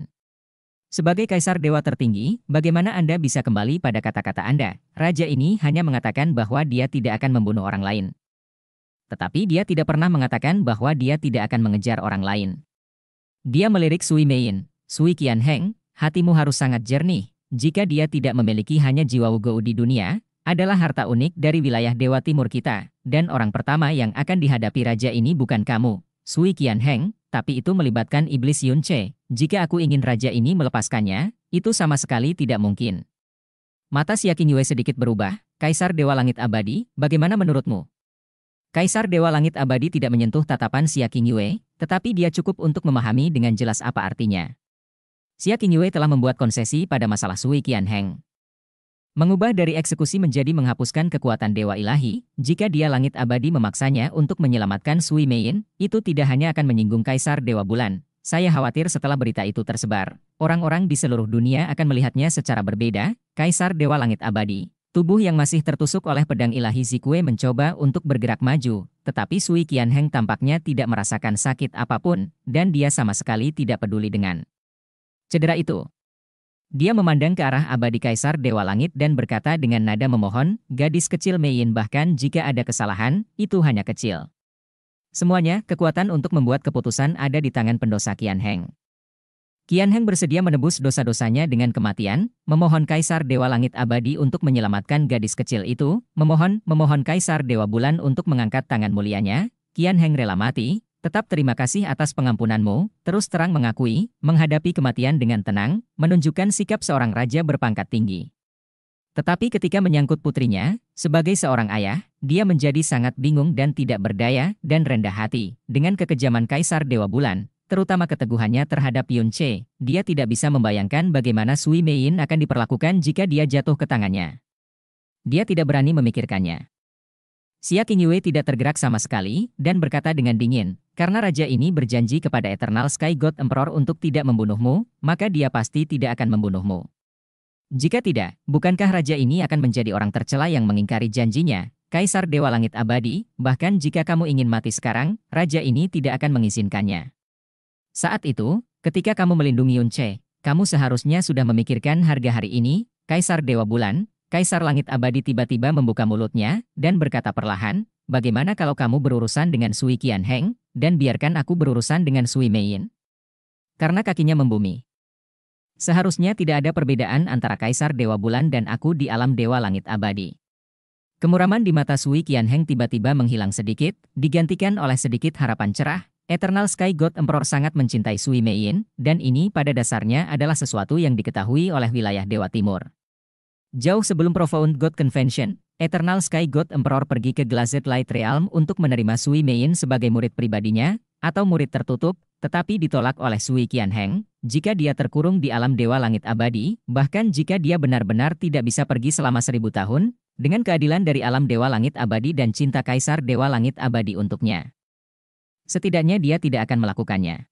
Sebagai kaisar dewa tertinggi, bagaimana Anda bisa kembali pada kata-kata Anda? Raja ini hanya mengatakan bahwa dia tidak akan membunuh orang lain. Tetapi dia tidak pernah mengatakan bahwa dia tidak akan mengejar orang lain. Dia melirik Sui Mein, Sui Qian Heng, hatimu harus sangat jernih. Jika dia tidak memiliki hanya jiwa Wugou di dunia, adalah harta unik dari wilayah Dewa Timur kita, dan orang pertama yang akan dihadapi raja ini bukan kamu, Sui Qian Heng, tapi itu melibatkan iblis Yun Che. Jika aku ingin raja ini melepaskannya, itu sama sekali tidak mungkin. Mata Siakin Yue sedikit berubah, Kaisar Dewa Langit Abadi, bagaimana menurutmu? Kaisar Dewa Langit Abadi tidak menyentuh tatapan Xia Qingyue, tetapi dia cukup untuk memahami dengan jelas apa artinya. Xia Qingyue telah membuat konsesi pada masalah Sui Qian Mengubah dari eksekusi menjadi menghapuskan kekuatan Dewa Ilahi, jika dia Langit Abadi memaksanya untuk menyelamatkan Sui Mein, itu tidak hanya akan menyinggung Kaisar Dewa Bulan. Saya khawatir setelah berita itu tersebar, orang-orang di seluruh dunia akan melihatnya secara berbeda, Kaisar Dewa Langit Abadi. Tubuh yang masih tertusuk oleh pedang ilahi Zikue mencoba untuk bergerak maju, tetapi Sui Qianheng tampaknya tidak merasakan sakit apapun, dan dia sama sekali tidak peduli dengan cedera itu. Dia memandang ke arah abadi kaisar Dewa Langit dan berkata dengan nada memohon, gadis kecil Mei Yin bahkan jika ada kesalahan, itu hanya kecil. Semuanya, kekuatan untuk membuat keputusan ada di tangan pendosa Qianheng. Qian Heng bersedia menebus dosa-dosanya dengan kematian, memohon Kaisar Dewa Langit Abadi untuk menyelamatkan gadis kecil itu, memohon, memohon Kaisar Dewa Bulan untuk mengangkat tangan mulianya, Qian Heng rela mati, tetap terima kasih atas pengampunanmu, terus terang mengakui, menghadapi kematian dengan tenang, menunjukkan sikap seorang raja berpangkat tinggi. Tetapi ketika menyangkut putrinya, sebagai seorang ayah, dia menjadi sangat bingung dan tidak berdaya dan rendah hati dengan kekejaman Kaisar Dewa Bulan, terutama keteguhannya terhadap Yun Che, dia tidak bisa membayangkan bagaimana Sui Mein akan diperlakukan jika dia jatuh ke tangannya. Dia tidak berani memikirkannya. Xia Qingyue tidak tergerak sama sekali, dan berkata dengan dingin, karena raja ini berjanji kepada Eternal Sky God Emperor untuk tidak membunuhmu, maka dia pasti tidak akan membunuhmu. Jika tidak, bukankah raja ini akan menjadi orang tercela yang mengingkari janjinya, Kaisar Dewa Langit Abadi, bahkan jika kamu ingin mati sekarang, raja ini tidak akan mengizinkannya. Saat itu, ketika kamu melindungi Yunche, kamu seharusnya sudah memikirkan harga hari ini, Kaisar Dewa Bulan, Kaisar Langit Abadi tiba-tiba membuka mulutnya, dan berkata perlahan, bagaimana kalau kamu berurusan dengan Sui Qian Heng, dan biarkan aku berurusan dengan Sui Karena kakinya membumi. Seharusnya tidak ada perbedaan antara Kaisar Dewa Bulan dan aku di alam Dewa Langit Abadi. Kemuraman di mata Sui Qian Heng tiba-tiba menghilang sedikit, digantikan oleh sedikit harapan cerah, Eternal Sky God Emperor sangat mencintai Sui Yin, dan ini pada dasarnya adalah sesuatu yang diketahui oleh wilayah Dewa Timur. Jauh sebelum Profound God Convention, Eternal Sky God Emperor pergi ke Glazed Light Realm untuk menerima Sui Yin sebagai murid pribadinya, atau murid tertutup, tetapi ditolak oleh Sui Qianheng, jika dia terkurung di alam Dewa Langit Abadi, bahkan jika dia benar-benar tidak bisa pergi selama seribu tahun, dengan keadilan dari alam Dewa Langit Abadi dan cinta Kaisar Dewa Langit Abadi untuknya. Setidaknya dia tidak akan melakukannya.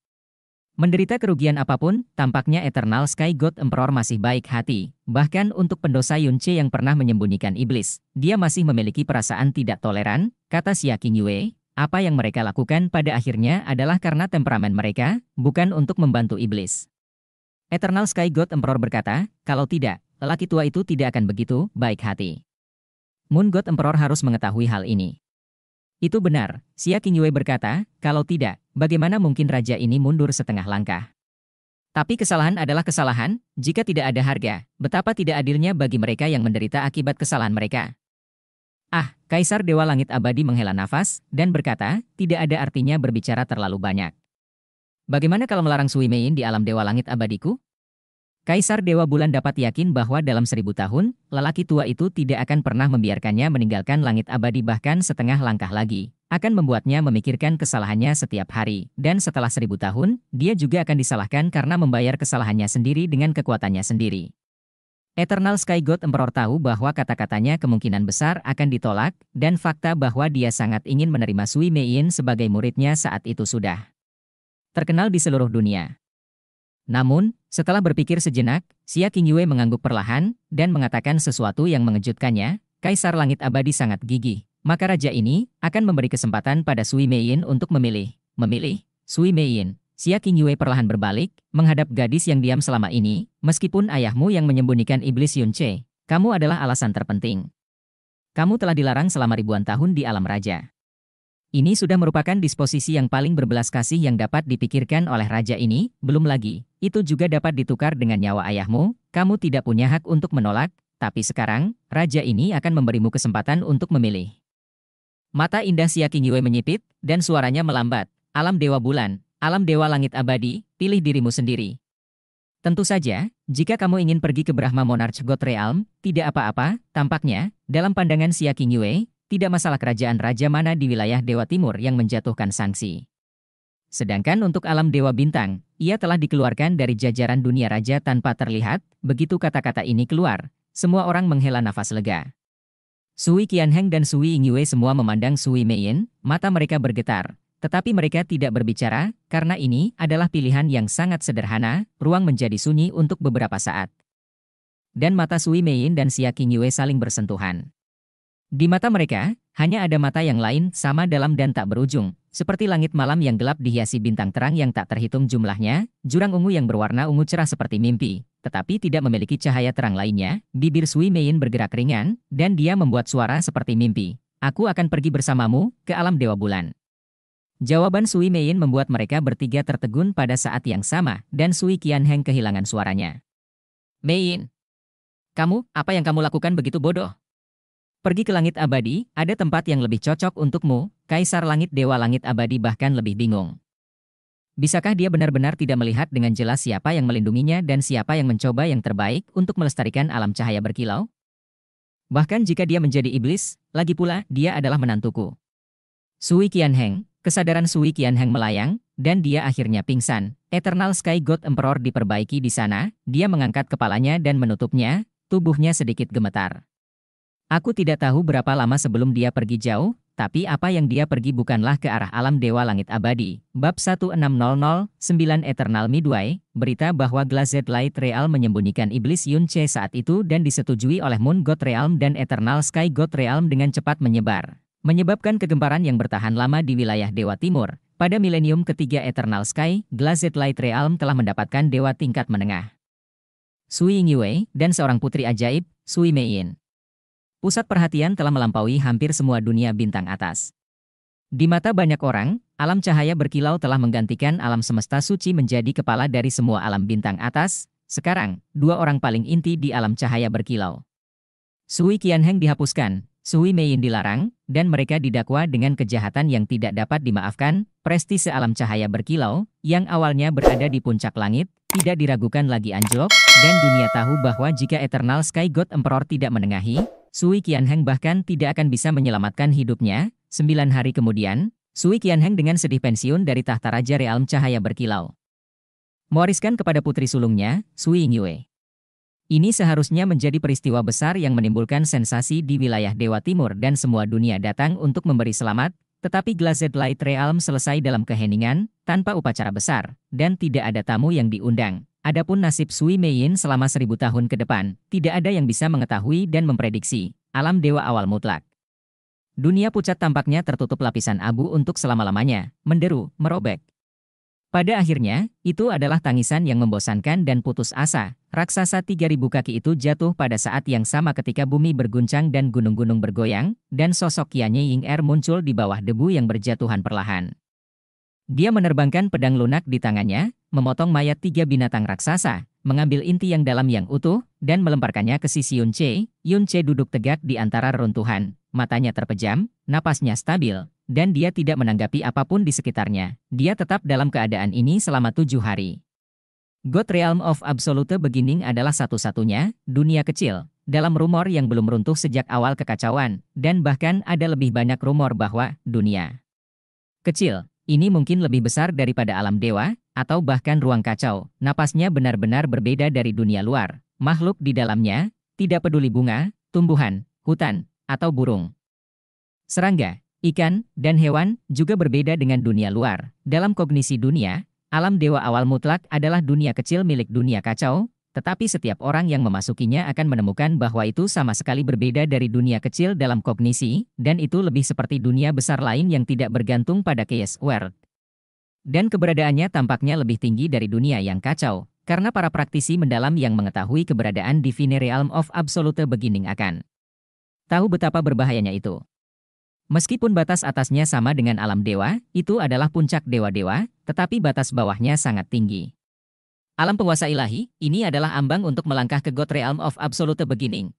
Menderita kerugian apapun, tampaknya Eternal Sky God Emperor masih baik hati. Bahkan untuk pendosa Yunche yang pernah menyembunyikan iblis, dia masih memiliki perasaan tidak toleran, kata King Yue. Apa yang mereka lakukan pada akhirnya adalah karena temperamen mereka, bukan untuk membantu iblis. Eternal Sky God Emperor berkata, kalau tidak, lelaki tua itu tidak akan begitu baik hati. Moon God Emperor harus mengetahui hal ini. Itu benar, Xia Qingyue berkata, kalau tidak, bagaimana mungkin raja ini mundur setengah langkah? Tapi kesalahan adalah kesalahan, jika tidak ada harga, betapa tidak adilnya bagi mereka yang menderita akibat kesalahan mereka. Ah, Kaisar Dewa Langit Abadi menghela nafas, dan berkata, tidak ada artinya berbicara terlalu banyak. Bagaimana kalau melarang Sui Mein di alam Dewa Langit Abadiku? Kaisar Dewa Bulan dapat yakin bahwa dalam seribu tahun, lelaki tua itu tidak akan pernah membiarkannya meninggalkan langit abadi bahkan setengah langkah lagi. Akan membuatnya memikirkan kesalahannya setiap hari. Dan setelah seribu tahun, dia juga akan disalahkan karena membayar kesalahannya sendiri dengan kekuatannya sendiri. Eternal Sky God Emperor tahu bahwa kata-katanya kemungkinan besar akan ditolak, dan fakta bahwa dia sangat ingin menerima Sui Mei Yin sebagai muridnya saat itu sudah terkenal di seluruh dunia. Namun, setelah berpikir sejenak, Xia Qingyue mengangguk perlahan dan mengatakan sesuatu yang mengejutkannya, Kaisar Langit Abadi sangat gigih. Maka raja ini akan memberi kesempatan pada Sui Yin untuk memilih. Memilih? Sui Meiyin. Xia Qingyue perlahan berbalik, menghadap gadis yang diam selama ini, meskipun ayahmu yang menyembunyikan iblis Yunche. Kamu adalah alasan terpenting. Kamu telah dilarang selama ribuan tahun di alam raja. Ini sudah merupakan disposisi yang paling berbelas kasih yang dapat dipikirkan oleh raja ini, belum lagi, itu juga dapat ditukar dengan nyawa ayahmu, kamu tidak punya hak untuk menolak, tapi sekarang, raja ini akan memberimu kesempatan untuk memilih. Mata indah Siakinyue Yue menyipit, dan suaranya melambat. Alam Dewa Bulan, Alam Dewa Langit Abadi, pilih dirimu sendiri. Tentu saja, jika kamu ingin pergi ke Brahma Monarch God Realm, tidak apa-apa, tampaknya, dalam pandangan Siakinyue, tidak masalah kerajaan raja mana di wilayah Dewa Timur yang menjatuhkan sanksi. Sedangkan untuk alam Dewa Bintang, ia telah dikeluarkan dari jajaran dunia raja tanpa terlihat, begitu kata-kata ini keluar, semua orang menghela nafas lega. Sui Qianheng dan Sui Yingyue semua memandang Sui Meiyin, mata mereka bergetar, tetapi mereka tidak berbicara, karena ini adalah pilihan yang sangat sederhana, ruang menjadi sunyi untuk beberapa saat. Dan mata Sui Meiyin dan Xia Qingyue saling bersentuhan. Di mata mereka, hanya ada mata yang lain sama dalam dan tak berujung, seperti langit malam yang gelap dihiasi bintang terang yang tak terhitung jumlahnya, jurang ungu yang berwarna ungu cerah seperti mimpi, tetapi tidak memiliki cahaya terang lainnya, bibir Sui Mein bergerak ringan, dan dia membuat suara seperti mimpi. Aku akan pergi bersamamu ke alam dewa bulan. Jawaban Sui Mein membuat mereka bertiga tertegun pada saat yang sama, dan Sui Qian Heng kehilangan suaranya. Mein, kamu, apa yang kamu lakukan begitu bodoh? Pergi ke langit abadi, ada tempat yang lebih cocok untukmu, Kaisar Langit Dewa Langit Abadi bahkan lebih bingung. Bisakah dia benar-benar tidak melihat dengan jelas siapa yang melindunginya dan siapa yang mencoba yang terbaik untuk melestarikan alam cahaya berkilau? Bahkan jika dia menjadi iblis, lagi pula dia adalah menantuku. Sui Qianheng, kesadaran Sui Qianheng melayang, dan dia akhirnya pingsan. Eternal Sky God Emperor diperbaiki di sana, dia mengangkat kepalanya dan menutupnya, tubuhnya sedikit gemetar. Aku tidak tahu berapa lama sebelum dia pergi jauh, tapi apa yang dia pergi bukanlah ke arah alam Dewa Langit Abadi. Bab 16009 Eternal Midway, berita bahwa Glazed Light Real menyembunyikan iblis Yun Che saat itu dan disetujui oleh Moon God Realm dan Eternal Sky God Realm dengan cepat menyebar. Menyebabkan kegemparan yang bertahan lama di wilayah Dewa Timur. Pada milenium ketiga Eternal Sky, Glazed Light Realm telah mendapatkan dewa tingkat menengah. Sui Yingyue, dan seorang putri ajaib, Sui Mei Yin pusat perhatian telah melampaui hampir semua dunia bintang atas. Di mata banyak orang, alam cahaya berkilau telah menggantikan alam semesta suci menjadi kepala dari semua alam bintang atas. Sekarang, dua orang paling inti di alam cahaya berkilau. Sui Qianheng dihapuskan, Sui Meiyin dilarang, dan mereka didakwa dengan kejahatan yang tidak dapat dimaafkan, prestise alam cahaya berkilau, yang awalnya berada di puncak langit, tidak diragukan lagi anjlok, dan dunia tahu bahwa jika Eternal Sky God Emperor tidak menengahi, Sui Qianheng bahkan tidak akan bisa menyelamatkan hidupnya. Sembilan hari kemudian, Sui Qianheng dengan sedih pensiun dari tahta Raja Realm Cahaya Berkilau. Mewariskan kepada putri sulungnya, Sui Yingyue. Ini seharusnya menjadi peristiwa besar yang menimbulkan sensasi di wilayah Dewa Timur dan semua dunia datang untuk memberi selamat, tetapi Glazed Light Realm selesai dalam keheningan, tanpa upacara besar, dan tidak ada tamu yang diundang. Adapun nasib Sui Meiyin selama seribu tahun ke depan, tidak ada yang bisa mengetahui dan memprediksi alam dewa awal mutlak. Dunia pucat tampaknya tertutup lapisan abu untuk selama-lamanya, menderu, merobek. Pada akhirnya, itu adalah tangisan yang membosankan dan putus asa. Raksasa 3000 kaki itu jatuh pada saat yang sama ketika bumi berguncang dan gunung-gunung bergoyang, dan sosok Yanyi Ying Er muncul di bawah debu yang berjatuhan perlahan. Dia menerbangkan pedang lunak di tangannya, memotong mayat tiga binatang raksasa, mengambil inti yang dalam yang utuh, dan melemparkannya ke sisi Yun Che. Yun Che duduk tegak di antara reruntuhan, matanya terpejam, napasnya stabil, dan dia tidak menanggapi apapun di sekitarnya. Dia tetap dalam keadaan ini selama tujuh hari. God Realm of Absolute Beginning adalah satu-satunya dunia kecil dalam rumor yang belum runtuh sejak awal kekacauan, dan bahkan ada lebih banyak rumor bahwa dunia kecil ini mungkin lebih besar daripada alam dewa, atau bahkan ruang kacau. Napasnya benar-benar berbeda dari dunia luar. Makhluk di dalamnya, tidak peduli bunga, tumbuhan, hutan, atau burung. Serangga, ikan, dan hewan juga berbeda dengan dunia luar. Dalam kognisi dunia, alam dewa awal mutlak adalah dunia kecil milik dunia kacau, tetapi setiap orang yang memasukinya akan menemukan bahwa itu sama sekali berbeda dari dunia kecil dalam kognisi, dan itu lebih seperti dunia besar lain yang tidak bergantung pada case world. Dan keberadaannya tampaknya lebih tinggi dari dunia yang kacau, karena para praktisi mendalam yang mengetahui keberadaan Divine Realm of Absolute Beginning akan tahu betapa berbahayanya itu. Meskipun batas atasnya sama dengan alam dewa, itu adalah puncak dewa-dewa, tetapi batas bawahnya sangat tinggi. Alam penguasa ilahi, ini adalah ambang untuk melangkah ke God Realm of Absolute Beginning.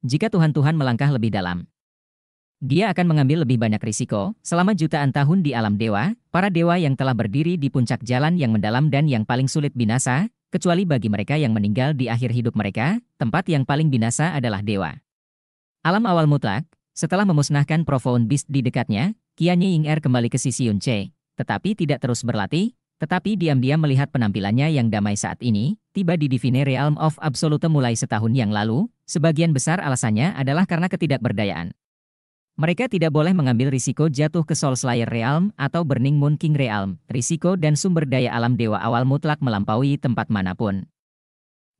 Jika Tuhan-Tuhan melangkah lebih dalam, dia akan mengambil lebih banyak risiko selama jutaan tahun di alam dewa, para dewa yang telah berdiri di puncak jalan yang mendalam dan yang paling sulit binasa, kecuali bagi mereka yang meninggal di akhir hidup mereka, tempat yang paling binasa adalah dewa. Alam awal mutlak, setelah memusnahkan Profound Beast di dekatnya, Qian Ying Er kembali ke Sisi Yun tetapi tidak terus berlatih, tetapi diam-diam melihat penampilannya yang damai saat ini, tiba di Divine Realm of Absolute mulai setahun yang lalu, sebagian besar alasannya adalah karena ketidakberdayaan. Mereka tidak boleh mengambil risiko jatuh ke Soul Slayer Realm atau Burning Moon King Realm, risiko dan sumber daya alam dewa awal mutlak melampaui tempat manapun.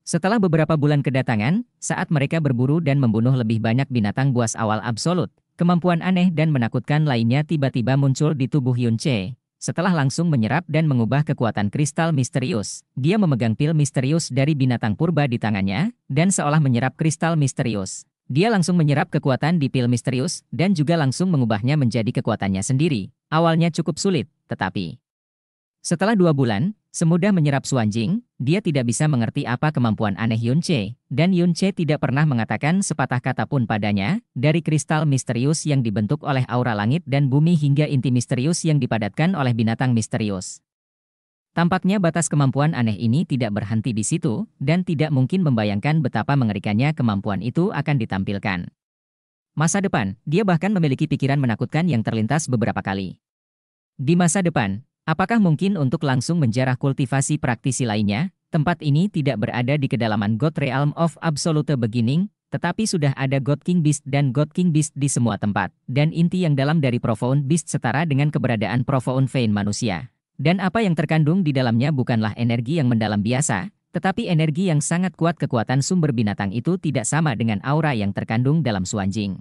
Setelah beberapa bulan kedatangan, saat mereka berburu dan membunuh lebih banyak binatang buas awal absolut, kemampuan aneh dan menakutkan lainnya tiba-tiba muncul di tubuh Yun Che, setelah langsung menyerap dan mengubah kekuatan kristal misterius, dia memegang pil misterius dari binatang purba di tangannya, dan seolah menyerap kristal misterius. Dia langsung menyerap kekuatan di pil misterius, dan juga langsung mengubahnya menjadi kekuatannya sendiri. Awalnya cukup sulit, tetapi setelah dua bulan, semudah menyerap Suanjing, dia tidak bisa mengerti apa kemampuan aneh Yun Che, dan Yun Che tidak pernah mengatakan sepatah kata pun padanya, dari kristal misterius yang dibentuk oleh aura langit dan bumi hingga inti misterius yang dipadatkan oleh binatang misterius. Tampaknya batas kemampuan aneh ini tidak berhenti di situ, dan tidak mungkin membayangkan betapa mengerikannya kemampuan itu akan ditampilkan. Masa depan, dia bahkan memiliki pikiran menakutkan yang terlintas beberapa kali. Di masa depan, Apakah mungkin untuk langsung menjarah kultivasi praktisi lainnya? Tempat ini tidak berada di kedalaman God Realm of Absolute Beginning, tetapi sudah ada God King Beast dan God King Beast di semua tempat, dan inti yang dalam dari Profound Beast setara dengan keberadaan Profound Vein manusia. Dan apa yang terkandung di dalamnya bukanlah energi yang mendalam biasa, tetapi energi yang sangat kuat kekuatan sumber binatang itu tidak sama dengan aura yang terkandung dalam suanjing.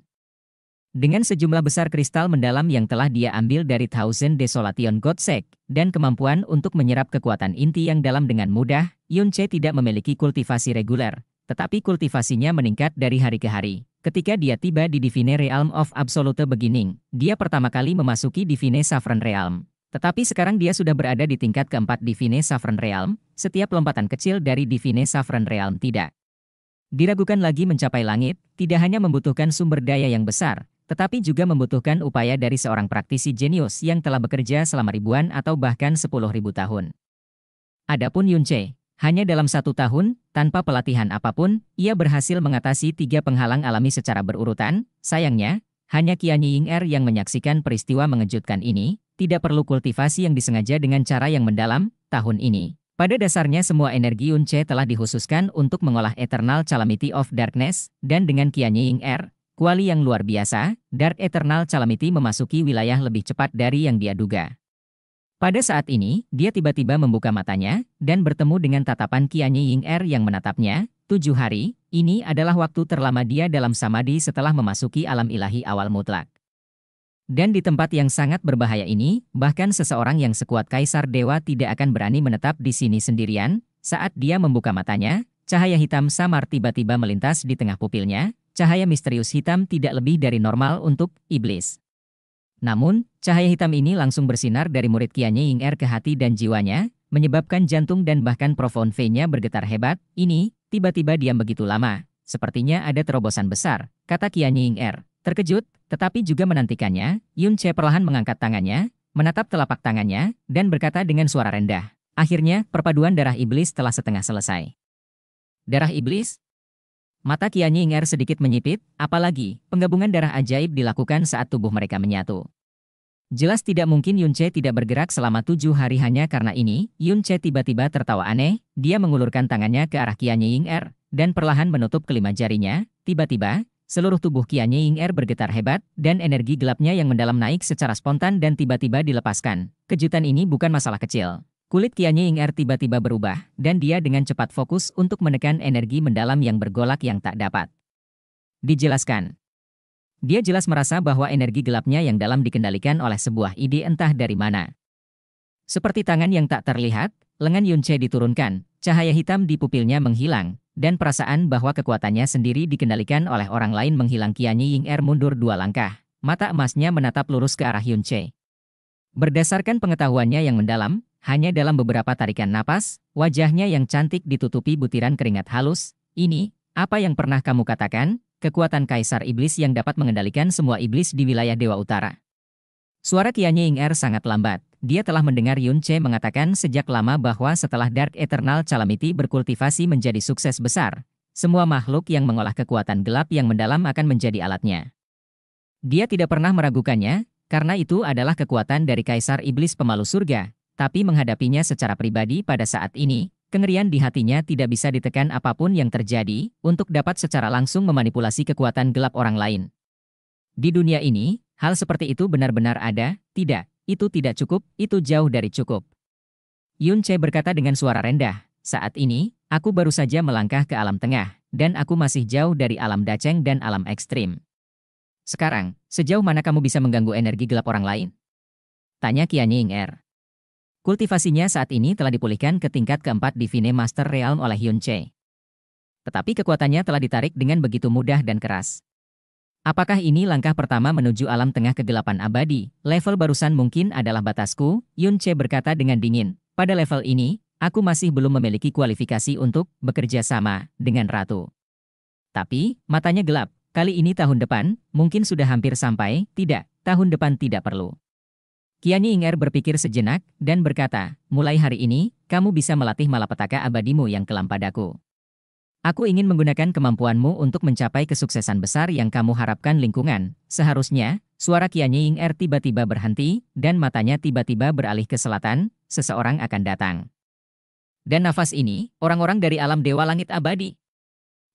Dengan sejumlah besar kristal mendalam yang telah dia ambil dari Thousand Desolation Godsec, dan kemampuan untuk menyerap kekuatan inti yang dalam dengan mudah, Yun Yunche tidak memiliki kultivasi reguler, tetapi kultivasinya meningkat dari hari ke hari. Ketika dia tiba di Divine Realm of Absolute Beginning, dia pertama kali memasuki Divine Saffron Realm. Tetapi sekarang dia sudah berada di tingkat keempat Divine Saffron Realm, setiap lompatan kecil dari Divine Saffron Realm tidak. Diragukan lagi mencapai langit, tidak hanya membutuhkan sumber daya yang besar, tetapi juga membutuhkan upaya dari seorang praktisi jenius yang telah bekerja selama ribuan atau bahkan sepuluh ribu tahun. Adapun Yunche, hanya dalam satu tahun, tanpa pelatihan apapun, ia berhasil mengatasi tiga penghalang alami secara berurutan. Sayangnya, hanya Qian Ying Er yang menyaksikan peristiwa mengejutkan ini, tidak perlu kultivasi yang disengaja dengan cara yang mendalam, tahun ini. Pada dasarnya semua energi Yunche telah dihususkan untuk mengolah Eternal Calamity of Darkness, dan dengan Qian Ying Er, Kuali yang luar biasa, Dark Eternal Calamity memasuki wilayah lebih cepat dari yang dia duga. Pada saat ini, dia tiba-tiba membuka matanya dan bertemu dengan tatapan Kianyi Ying Er yang menatapnya. Tujuh hari, ini adalah waktu terlama dia dalam samadhi setelah memasuki alam ilahi awal mutlak. Dan di tempat yang sangat berbahaya ini, bahkan seseorang yang sekuat Kaisar Dewa tidak akan berani menetap di sini sendirian. Saat dia membuka matanya, cahaya hitam samar tiba-tiba melintas di tengah pupilnya, cahaya misterius hitam tidak lebih dari normal untuk iblis. Namun, cahaya hitam ini langsung bersinar dari murid Kianye Ying Er ke hati dan jiwanya, menyebabkan jantung dan bahkan profon V-nya bergetar hebat. Ini, tiba-tiba diam begitu lama. Sepertinya ada terobosan besar, kata Kianye Ying Er. Terkejut, tetapi juga menantikannya, Yun Che perlahan mengangkat tangannya, menatap telapak tangannya, dan berkata dengan suara rendah. Akhirnya, perpaduan darah iblis telah setengah selesai. Darah iblis? Mata Kianyi Inger sedikit menyipit, apalagi penggabungan darah ajaib dilakukan saat tubuh mereka menyatu. Jelas tidak mungkin Yun Che tidak bergerak selama tujuh hari hanya karena ini, Yun Che tiba-tiba tertawa aneh, dia mengulurkan tangannya ke arah Kianye Ying Er, dan perlahan menutup kelima jarinya, tiba-tiba, seluruh tubuh Kianye Ying Er bergetar hebat, dan energi gelapnya yang mendalam naik secara spontan dan tiba-tiba dilepaskan. Kejutan ini bukan masalah kecil. Kulit Ying Er tiba-tiba berubah, dan dia dengan cepat fokus untuk menekan energi mendalam yang bergolak yang tak dapat. Dijelaskan. Dia jelas merasa bahwa energi gelapnya yang dalam dikendalikan oleh sebuah ide entah dari mana. Seperti tangan yang tak terlihat, lengan Yunche diturunkan, cahaya hitam di pupilnya menghilang, dan perasaan bahwa kekuatannya sendiri dikendalikan oleh orang lain menghilang Qianyi Ying Er mundur dua langkah, mata emasnya menatap lurus ke arah Yunche. Berdasarkan pengetahuannya yang mendalam, hanya dalam beberapa tarikan napas, wajahnya yang cantik ditutupi butiran keringat halus. Ini, apa yang pernah kamu katakan? Kekuatan Kaisar Iblis yang dapat mengendalikan semua iblis di wilayah Dewa Utara. Suara Tianye Ing Er sangat lambat. Dia telah mendengar Yun Che mengatakan sejak lama bahwa setelah Dark Eternal Calamity berkultivasi menjadi sukses besar, semua makhluk yang mengolah kekuatan gelap yang mendalam akan menjadi alatnya. Dia tidak pernah meragukannya, karena itu adalah kekuatan dari Kaisar Iblis Pemalu Surga, tapi menghadapinya secara pribadi pada saat ini, kengerian di hatinya tidak bisa ditekan apapun yang terjadi untuk dapat secara langsung memanipulasi kekuatan gelap orang lain. Di dunia ini, hal seperti itu benar-benar ada, tidak, itu tidak cukup, itu jauh dari cukup. Yun Che berkata dengan suara rendah, saat ini, aku baru saja melangkah ke alam tengah, dan aku masih jauh dari alam daceng dan alam ekstrim. Sekarang, sejauh mana kamu bisa mengganggu energi gelap orang lain? Tanya Qian Er. Kultivasinya saat ini telah dipulihkan ke tingkat keempat di Vine Master Realm oleh Yun Che. Tetapi kekuatannya telah ditarik dengan begitu mudah dan keras. Apakah ini langkah pertama menuju alam tengah kegelapan abadi? Level barusan mungkin adalah batasku, Yun Che berkata dengan dingin. Pada level ini, aku masih belum memiliki kualifikasi untuk bekerja sama dengan ratu. Tapi, matanya gelap. Kali ini tahun depan, mungkin sudah hampir sampai, tidak, tahun depan tidak perlu. Kiani Inger berpikir sejenak dan berkata, mulai hari ini, kamu bisa melatih malapetaka abadimu yang kelam padaku. Aku ingin menggunakan kemampuanmu untuk mencapai kesuksesan besar yang kamu harapkan lingkungan. Seharusnya, suara Kiani Inger tiba-tiba berhenti, dan matanya tiba-tiba beralih ke selatan, seseorang akan datang. Dan nafas ini, orang-orang dari alam dewa langit abadi.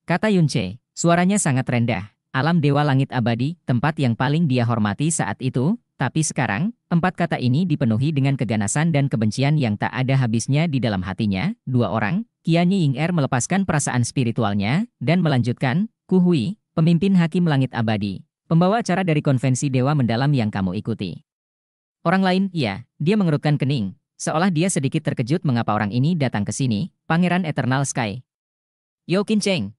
Kata Yunce, suaranya sangat rendah. Alam dewa langit abadi, tempat yang paling dia hormati saat itu, tapi sekarang, empat kata ini dipenuhi dengan keganasan dan kebencian yang tak ada habisnya di dalam hatinya. Dua orang, Kianyi Ying Er melepaskan perasaan spiritualnya dan melanjutkan, Kuhui, pemimpin hakim langit abadi, pembawa acara dari konvensi dewa mendalam yang kamu ikuti. Orang lain, ya, dia mengerutkan kening, seolah dia sedikit terkejut mengapa orang ini datang ke sini, Pangeran Eternal Sky. Yo Kin Cheng,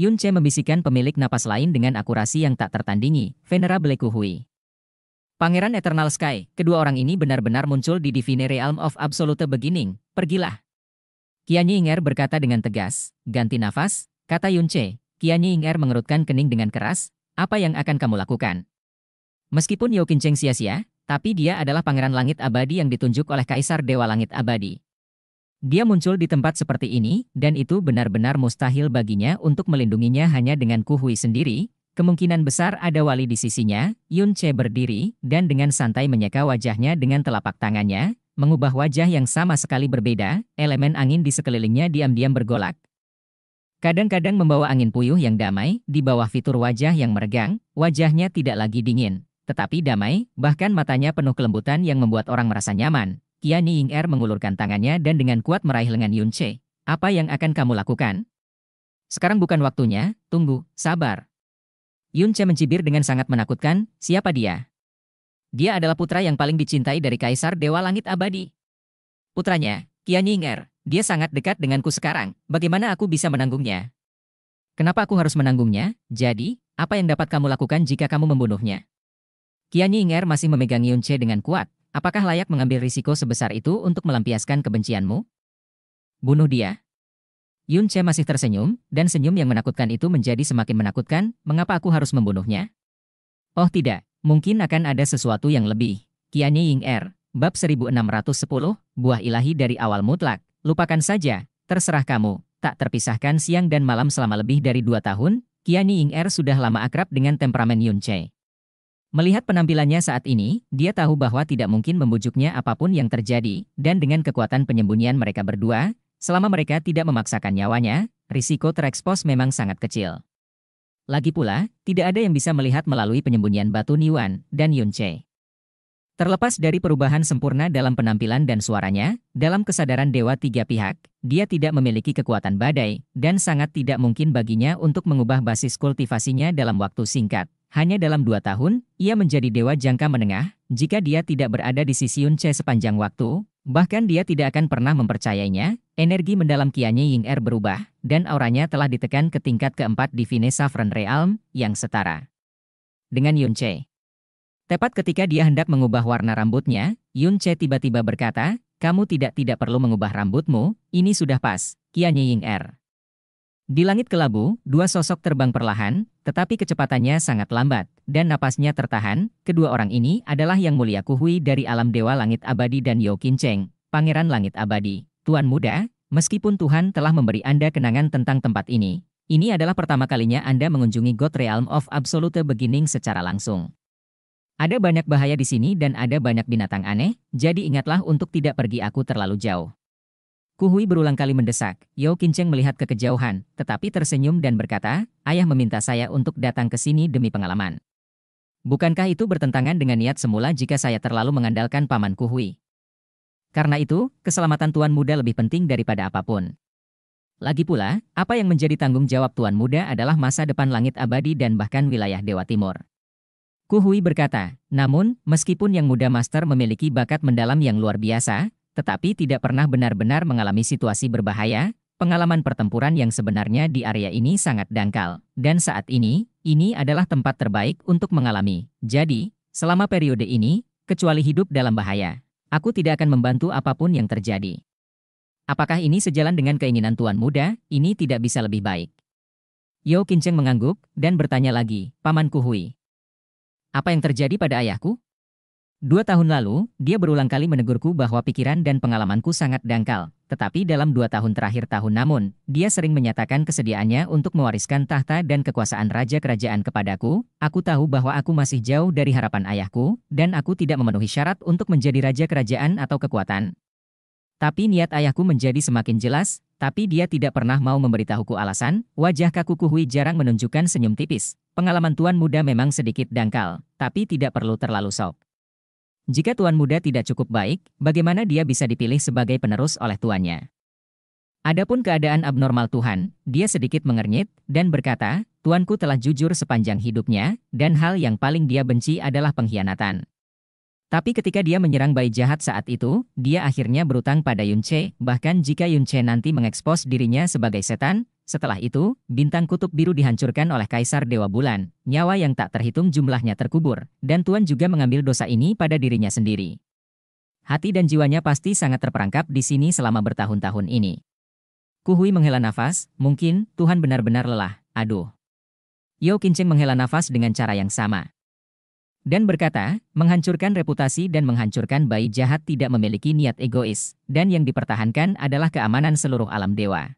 Yun Che membisikkan pemilik napas lain dengan akurasi yang tak tertandingi, Venerable Kuhui. Pangeran Eternal Sky, kedua orang ini benar-benar muncul di Divine Realm of Absolute Beginning, pergilah. Kianyi Yinger berkata dengan tegas, ganti nafas, kata Yunce. Kianyi Yinger mengerutkan kening dengan keras, apa yang akan kamu lakukan? Meskipun Yao Cheng sia-sia, tapi dia adalah pangeran langit abadi yang ditunjuk oleh Kaisar Dewa Langit Abadi. Dia muncul di tempat seperti ini, dan itu benar-benar mustahil baginya untuk melindunginya hanya dengan Kuhui sendiri, Kemungkinan besar ada wali di sisinya, Yun Che berdiri, dan dengan santai menyeka wajahnya dengan telapak tangannya, mengubah wajah yang sama sekali berbeda, elemen angin di sekelilingnya diam-diam bergolak. Kadang-kadang membawa angin puyuh yang damai, di bawah fitur wajah yang meregang, wajahnya tidak lagi dingin, tetapi damai, bahkan matanya penuh kelembutan yang membuat orang merasa nyaman. Kian Ying Er mengulurkan tangannya dan dengan kuat meraih lengan Yun Che. Apa yang akan kamu lakukan? Sekarang bukan waktunya, tunggu, sabar. Yun Che mencibir dengan sangat menakutkan, siapa dia? Dia adalah putra yang paling dicintai dari Kaisar Dewa Langit Abadi. Putranya, Qian Ying'er, dia sangat dekat denganku sekarang, bagaimana aku bisa menanggungnya? Kenapa aku harus menanggungnya? Jadi, apa yang dapat kamu lakukan jika kamu membunuhnya? Qian Ying'er masih memegang Yun Che dengan kuat, apakah layak mengambil risiko sebesar itu untuk melampiaskan kebencianmu? Bunuh dia, Yun Che masih tersenyum, dan senyum yang menakutkan itu menjadi semakin menakutkan, mengapa aku harus membunuhnya? Oh tidak, mungkin akan ada sesuatu yang lebih. Kianye Ying Er, bab 1610, buah ilahi dari awal mutlak, lupakan saja, terserah kamu, tak terpisahkan siang dan malam selama lebih dari dua tahun, Kianye Ying Er sudah lama akrab dengan temperamen Yun Che. Melihat penampilannya saat ini, dia tahu bahwa tidak mungkin membujuknya apapun yang terjadi, dan dengan kekuatan penyembunyian mereka berdua, Selama mereka tidak memaksakan nyawanya, risiko terekspos memang sangat kecil. Lagi pula, tidak ada yang bisa melihat melalui penyembunyian batu Niwan dan Yunche. Terlepas dari perubahan sempurna dalam penampilan dan suaranya, dalam kesadaran dewa tiga pihak, dia tidak memiliki kekuatan badai, dan sangat tidak mungkin baginya untuk mengubah basis kultivasinya dalam waktu singkat. Hanya dalam dua tahun, ia menjadi dewa jangka menengah, jika dia tidak berada di sisi Yun Che sepanjang waktu, bahkan dia tidak akan pernah mempercayainya, energi mendalam Kianye Ying Er berubah, dan auranya telah ditekan ke tingkat keempat di Vine Saffron Realm, yang setara. Dengan Yun Che. Tepat ketika dia hendak mengubah warna rambutnya, Yun Che tiba-tiba berkata, kamu tidak tidak perlu mengubah rambutmu, ini sudah pas, Kianye Ying Er. Di langit kelabu, dua sosok terbang perlahan, tetapi kecepatannya sangat lambat, dan napasnya tertahan. Kedua orang ini adalah Yang Mulia Kuhui dari alam Dewa Langit Abadi dan Yao Kincheng, Pangeran Langit Abadi. Tuan Muda, meskipun Tuhan telah memberi Anda kenangan tentang tempat ini, ini adalah pertama kalinya Anda mengunjungi God Realm of Absolute Beginning secara langsung. Ada banyak bahaya di sini dan ada banyak binatang aneh, jadi ingatlah untuk tidak pergi aku terlalu jauh. Kuhui berulang kali mendesak. Yao Qinceng melihat ke kejauhan, tetapi tersenyum dan berkata, ayah meminta saya untuk datang ke sini demi pengalaman. Bukankah itu bertentangan dengan niat semula jika saya terlalu mengandalkan paman Kuhui? Karena itu, keselamatan tuan muda lebih penting daripada apapun. Lagi pula, apa yang menjadi tanggung jawab tuan muda adalah masa depan langit abadi dan bahkan wilayah Dewa Timur. Kuhui berkata, namun, meskipun yang muda master memiliki bakat mendalam yang luar biasa, tetapi tidak pernah benar-benar mengalami situasi berbahaya, pengalaman pertempuran yang sebenarnya di area ini sangat dangkal. Dan saat ini, ini adalah tempat terbaik untuk mengalami. Jadi, selama periode ini, kecuali hidup dalam bahaya, aku tidak akan membantu apapun yang terjadi. Apakah ini sejalan dengan keinginan Tuan Muda? Ini tidak bisa lebih baik. Yao Kinceng mengangguk dan bertanya lagi, Paman Kuhui. Apa yang terjadi pada ayahku? Dua tahun lalu, dia berulang kali menegurku bahwa pikiran dan pengalamanku sangat dangkal. Tetapi dalam dua tahun terakhir tahun namun, dia sering menyatakan kesediaannya untuk mewariskan tahta dan kekuasaan Raja Kerajaan kepadaku. Aku tahu bahwa aku masih jauh dari harapan ayahku, dan aku tidak memenuhi syarat untuk menjadi Raja Kerajaan atau kekuatan. Tapi niat ayahku menjadi semakin jelas, tapi dia tidak pernah mau memberitahuku alasan, wajah kaku hui jarang menunjukkan senyum tipis. Pengalaman tuan muda memang sedikit dangkal, tapi tidak perlu terlalu sok. Jika tuan muda tidak cukup baik, bagaimana dia bisa dipilih sebagai penerus oleh tuannya? Adapun keadaan abnormal Tuhan, dia sedikit mengernyit dan berkata, Tuanku telah jujur sepanjang hidupnya, dan hal yang paling dia benci adalah pengkhianatan. Tapi ketika dia menyerang bayi jahat saat itu, dia akhirnya berutang pada Yunche, bahkan jika Yunche nanti mengekspos dirinya sebagai setan, setelah itu, bintang kutub biru dihancurkan oleh Kaisar Dewa Bulan, nyawa yang tak terhitung jumlahnya terkubur, dan Tuan juga mengambil dosa ini pada dirinya sendiri. Hati dan jiwanya pasti sangat terperangkap di sini selama bertahun-tahun ini. Kuhui menghela nafas, mungkin Tuhan benar-benar lelah, aduh. Yo Kinceng menghela nafas dengan cara yang sama. Dan berkata, menghancurkan reputasi dan menghancurkan bayi jahat tidak memiliki niat egois, dan yang dipertahankan adalah keamanan seluruh alam dewa.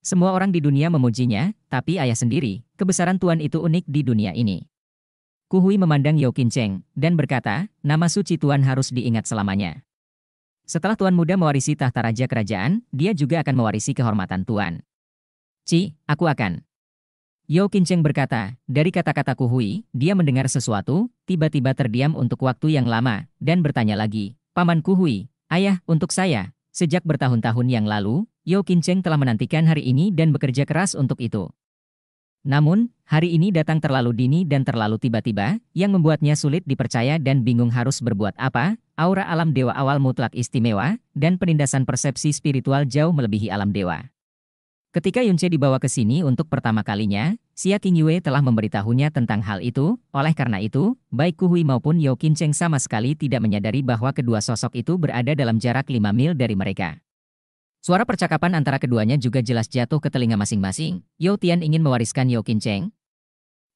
Semua orang di dunia memujinya, tapi ayah sendiri, kebesaran tuan itu unik di dunia ini. Kuhui memandang Yao Cheng dan berkata, nama suci tuan harus diingat selamanya. Setelah Tuan Muda mewarisi tahta Raja Kerajaan, dia juga akan mewarisi kehormatan Tuan. Ci, aku akan. Yao Cheng berkata, dari kata-kata Kuhui, dia mendengar sesuatu, tiba-tiba terdiam untuk waktu yang lama, dan bertanya lagi, Paman Kuhui, ayah, untuk saya, sejak bertahun-tahun yang lalu, Yo Cheng telah menantikan hari ini dan bekerja keras untuk itu. Namun, hari ini datang terlalu dini dan terlalu tiba-tiba, yang membuatnya sulit dipercaya dan bingung harus berbuat apa, aura alam dewa awal mutlak istimewa, dan penindasan persepsi spiritual jauh melebihi alam dewa. Ketika Yunce dibawa ke sini untuk pertama kalinya, Xia Yue telah memberitahunya tentang hal itu, oleh karena itu, baik Kuhui maupun Yao Qinceng sama sekali tidak menyadari bahwa kedua sosok itu berada dalam jarak 5 mil dari mereka. Suara percakapan antara keduanya juga jelas jatuh ke telinga masing-masing. Yao Tian ingin mewariskan Yao Cheng.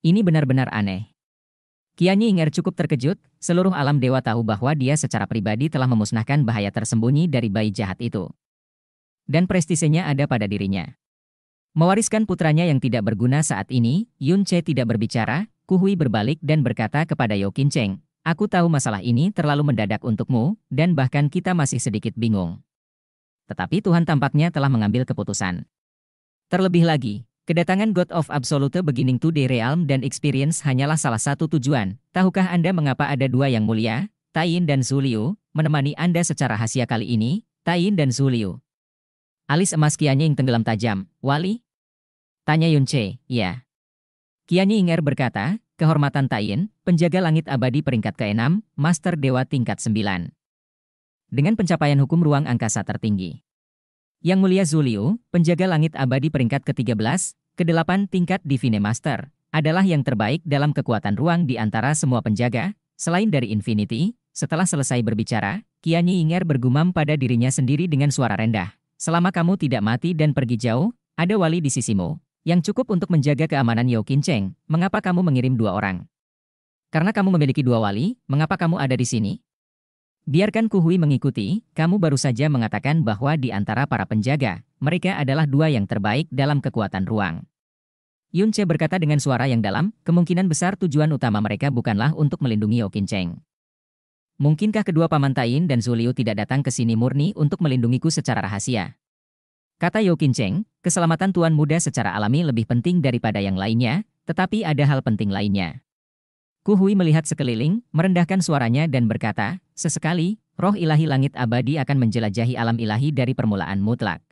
Ini benar-benar aneh. Qian Yinger cukup terkejut, seluruh alam dewa tahu bahwa dia secara pribadi telah memusnahkan bahaya tersembunyi dari bayi jahat itu. Dan prestisenya ada pada dirinya. Mewariskan putranya yang tidak berguna saat ini, Yun Che tidak berbicara, Kuhui berbalik dan berkata kepada Yao Cheng, Aku tahu masalah ini terlalu mendadak untukmu, dan bahkan kita masih sedikit bingung tetapi Tuhan tampaknya telah mengambil keputusan. Terlebih lagi, kedatangan God of Absolute Beginning to the Realm dan Experience hanyalah salah satu tujuan. Tahukah Anda mengapa ada dua yang mulia, Tain dan Zulio, menemani Anda secara rahasia kali ini, Tain dan Zulio. Alis emas Kianying tenggelam tajam, Wali? Tanya Yunche, ya. Kianying Inger berkata, kehormatan Tain, penjaga langit abadi peringkat ke-6, master dewa tingkat 9 dengan pencapaian hukum ruang angkasa tertinggi. Yang Mulia Zulio, penjaga langit abadi peringkat ke-13, ke-8 tingkat Divine Master, adalah yang terbaik dalam kekuatan ruang di antara semua penjaga, selain dari Infinity, setelah selesai berbicara, Kianyi Inger bergumam pada dirinya sendiri dengan suara rendah. Selama kamu tidak mati dan pergi jauh, ada wali di sisimu, yang cukup untuk menjaga keamanan Yao Cheng, mengapa kamu mengirim dua orang? Karena kamu memiliki dua wali, mengapa kamu ada di sini? Biarkan Kuhui mengikuti, kamu baru saja mengatakan bahwa di antara para penjaga, mereka adalah dua yang terbaik dalam kekuatan ruang. Yunche berkata dengan suara yang dalam, kemungkinan besar tujuan utama mereka bukanlah untuk melindungi Okin Cheng. Mungkinkah kedua paman Tain dan Zuliu tidak datang ke sini murni untuk melindungiku secara rahasia? Kata Yokin Cheng, keselamatan tuan muda secara alami lebih penting daripada yang lainnya, tetapi ada hal penting lainnya. Kuhui melihat sekeliling, merendahkan suaranya dan berkata, sesekali, roh ilahi langit abadi akan menjelajahi alam ilahi dari permulaan mutlak.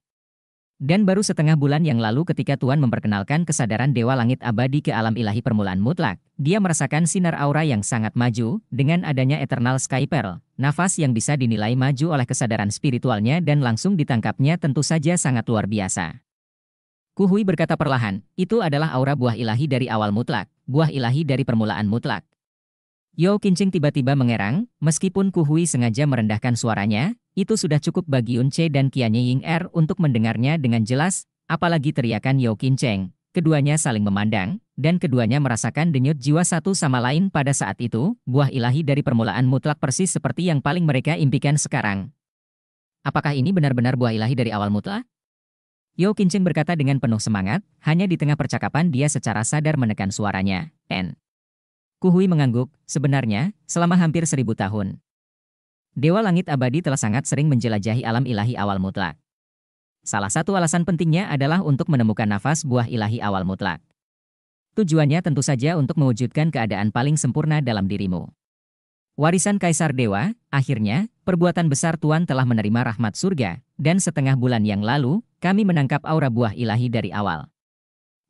Dan baru setengah bulan yang lalu ketika Tuan memperkenalkan kesadaran Dewa Langit Abadi ke alam ilahi permulaan mutlak, dia merasakan sinar aura yang sangat maju, dengan adanya Eternal Sky Pearl, nafas yang bisa dinilai maju oleh kesadaran spiritualnya dan langsung ditangkapnya tentu saja sangat luar biasa. Kuhui berkata perlahan, itu adalah aura buah ilahi dari awal mutlak, buah ilahi dari permulaan mutlak. Yao Qingqing tiba-tiba mengerang, meskipun Kuhui sengaja merendahkan suaranya, itu sudah cukup bagi Unce dan Kianye Ying Er untuk mendengarnya dengan jelas, apalagi teriakan Yao Qingqing. Keduanya saling memandang, dan keduanya merasakan denyut jiwa satu sama lain pada saat itu, buah ilahi dari permulaan mutlak persis seperti yang paling mereka impikan sekarang. Apakah ini benar-benar buah ilahi dari awal mutlak? Yo Kincing berkata dengan penuh semangat, hanya di tengah percakapan dia secara sadar menekan suaranya, N. Kuhui mengangguk, sebenarnya, selama hampir seribu tahun. Dewa Langit Abadi telah sangat sering menjelajahi alam ilahi awal mutlak. Salah satu alasan pentingnya adalah untuk menemukan nafas buah ilahi awal mutlak. Tujuannya tentu saja untuk mewujudkan keadaan paling sempurna dalam dirimu. Warisan Kaisar Dewa, akhirnya, perbuatan besar Tuan telah menerima rahmat surga, dan setengah bulan yang lalu, kami menangkap aura buah ilahi dari awal.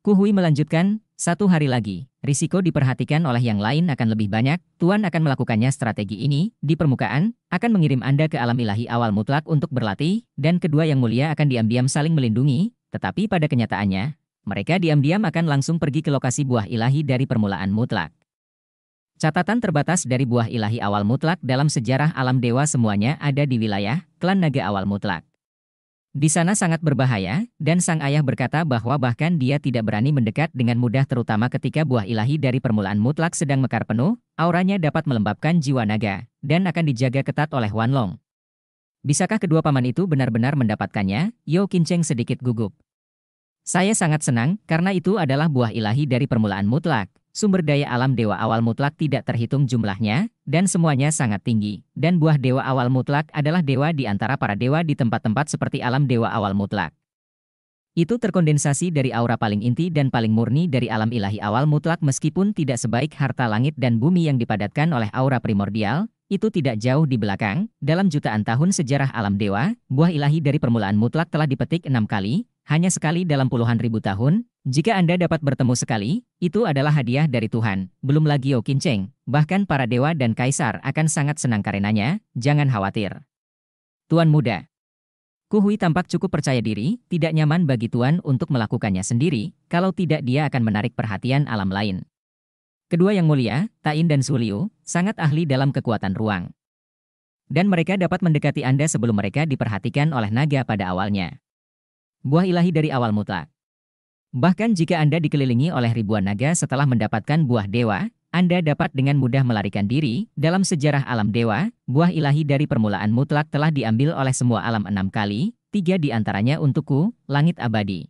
Kuhui melanjutkan, satu hari lagi, risiko diperhatikan oleh yang lain akan lebih banyak, Tuan akan melakukannya strategi ini, di permukaan, akan mengirim Anda ke alam ilahi awal mutlak untuk berlatih, dan kedua yang mulia akan diam-diam saling melindungi, tetapi pada kenyataannya, mereka diam-diam akan langsung pergi ke lokasi buah ilahi dari permulaan mutlak. Catatan terbatas dari buah ilahi awal mutlak dalam sejarah alam dewa semuanya ada di wilayah klan naga awal mutlak. Di sana sangat berbahaya, dan sang ayah berkata bahwa bahkan dia tidak berani mendekat dengan mudah terutama ketika buah ilahi dari permulaan mutlak sedang mekar penuh, auranya dapat melembabkan jiwa naga, dan akan dijaga ketat oleh Wan Long. Bisakah kedua paman itu benar-benar mendapatkannya? Yo Kinceng sedikit gugup. Saya sangat senang, karena itu adalah buah ilahi dari permulaan mutlak, Sumber daya alam dewa awal mutlak tidak terhitung jumlahnya, dan semuanya sangat tinggi. Dan buah dewa awal mutlak adalah dewa di antara para dewa di tempat-tempat seperti alam dewa awal mutlak. Itu terkondensasi dari aura paling inti dan paling murni dari alam ilahi awal mutlak meskipun tidak sebaik harta langit dan bumi yang dipadatkan oleh aura primordial, itu tidak jauh di belakang, dalam jutaan tahun sejarah alam dewa, buah ilahi dari permulaan mutlak telah dipetik enam kali, hanya sekali dalam puluhan ribu tahun, jika Anda dapat bertemu sekali, itu adalah hadiah dari Tuhan, belum lagi Yokin Cheng. bahkan para dewa dan kaisar akan sangat senang karenanya, jangan khawatir. Tuan muda. Ku Hui tampak cukup percaya diri, tidak nyaman bagi Tuan untuk melakukannya sendiri, kalau tidak dia akan menarik perhatian alam lain. Kedua yang mulia, Tain dan Suliu, sangat ahli dalam kekuatan ruang. Dan mereka dapat mendekati Anda sebelum mereka diperhatikan oleh naga pada awalnya. Buah ilahi dari awal mutlak. Bahkan jika Anda dikelilingi oleh ribuan naga setelah mendapatkan buah dewa, Anda dapat dengan mudah melarikan diri. Dalam sejarah alam dewa, buah ilahi dari permulaan mutlak telah diambil oleh semua alam enam kali, tiga di antaranya untukku, langit abadi.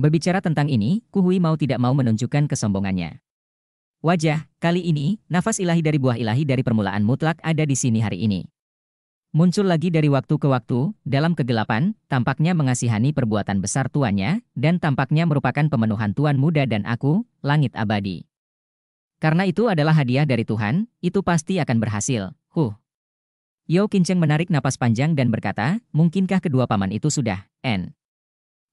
Berbicara tentang ini, Kuhui mau tidak mau menunjukkan kesombongannya. Wajah, kali ini, nafas ilahi dari buah ilahi dari permulaan mutlak ada di sini hari ini muncul lagi dari waktu ke waktu, dalam kegelapan, tampaknya mengasihani perbuatan besar tuannya, dan tampaknya merupakan pemenuhan tuan muda dan aku, langit abadi. Karena itu adalah hadiah dari Tuhan, itu pasti akan berhasil. Huh. Yo Kinceng menarik napas panjang dan berkata, mungkinkah kedua paman itu sudah, N.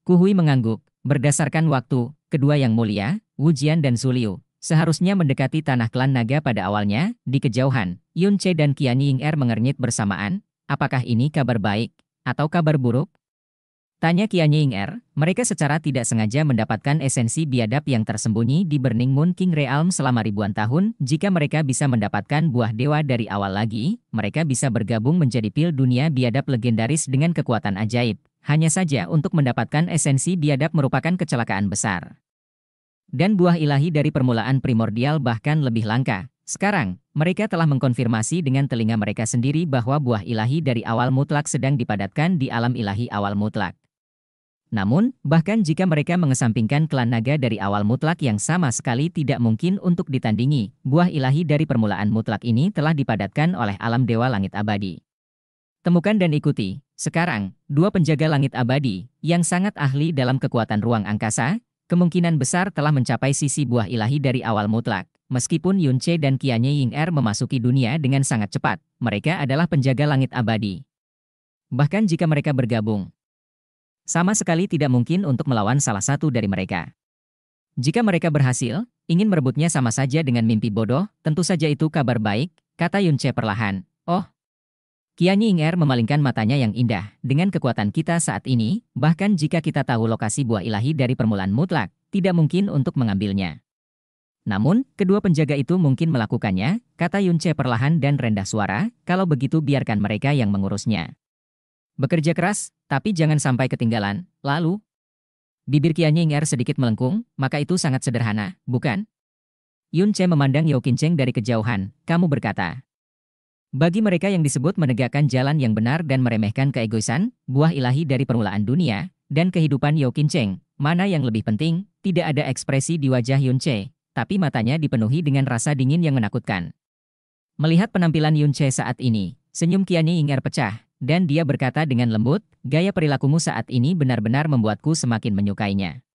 Kuhui mengangguk, berdasarkan waktu, kedua yang mulia, Wujian dan Zuliu, seharusnya mendekati tanah klan naga pada awalnya, di kejauhan, Yun Che dan Qian Ying Er mengernyit bersamaan, Apakah ini kabar baik atau kabar buruk? Tanya Kianye Ying Er, mereka secara tidak sengaja mendapatkan esensi biadab yang tersembunyi di Burning Moon King Realm selama ribuan tahun. Jika mereka bisa mendapatkan buah dewa dari awal lagi, mereka bisa bergabung menjadi pil dunia biadab legendaris dengan kekuatan ajaib. Hanya saja untuk mendapatkan esensi biadab merupakan kecelakaan besar. Dan buah ilahi dari permulaan primordial bahkan lebih langka, sekarang, mereka telah mengkonfirmasi dengan telinga mereka sendiri bahwa buah ilahi dari awal mutlak sedang dipadatkan di alam ilahi awal mutlak. Namun, bahkan jika mereka mengesampingkan klan naga dari awal mutlak yang sama sekali tidak mungkin untuk ditandingi, buah ilahi dari permulaan mutlak ini telah dipadatkan oleh alam dewa langit abadi. Temukan dan ikuti, sekarang, dua penjaga langit abadi, yang sangat ahli dalam kekuatan ruang angkasa, kemungkinan besar telah mencapai sisi buah ilahi dari awal mutlak. Meskipun Yun Yunche dan Qianye Ying-er memasuki dunia dengan sangat cepat, mereka adalah penjaga langit abadi. Bahkan jika mereka bergabung, sama sekali tidak mungkin untuk melawan salah satu dari mereka. Jika mereka berhasil, ingin merebutnya sama saja dengan mimpi bodoh, tentu saja itu kabar baik, kata Yun Yunche perlahan. Oh, Kianyi Ying er memalingkan matanya yang indah. Dengan kekuatan kita saat ini, bahkan jika kita tahu lokasi buah ilahi dari permulaan mutlak, tidak mungkin untuk mengambilnya. Namun, kedua penjaga itu mungkin melakukannya, kata Yunce perlahan dan rendah suara, kalau begitu biarkan mereka yang mengurusnya. Bekerja keras, tapi jangan sampai ketinggalan. Lalu, bibir Qian Ying Er sedikit melengkung, maka itu sangat sederhana, bukan? Yunche memandang Yao Cheng dari kejauhan, kamu berkata. Bagi mereka yang disebut menegakkan jalan yang benar dan meremehkan keegoisan, buah ilahi dari permulaan dunia, dan kehidupan Yao Cheng, mana yang lebih penting, tidak ada ekspresi di wajah Yunche, tapi matanya dipenuhi dengan rasa dingin yang menakutkan. Melihat penampilan Yun Che saat ini, senyum Kiani Ingar er pecah, dan dia berkata dengan lembut, gaya perilakumu saat ini benar-benar membuatku semakin menyukainya.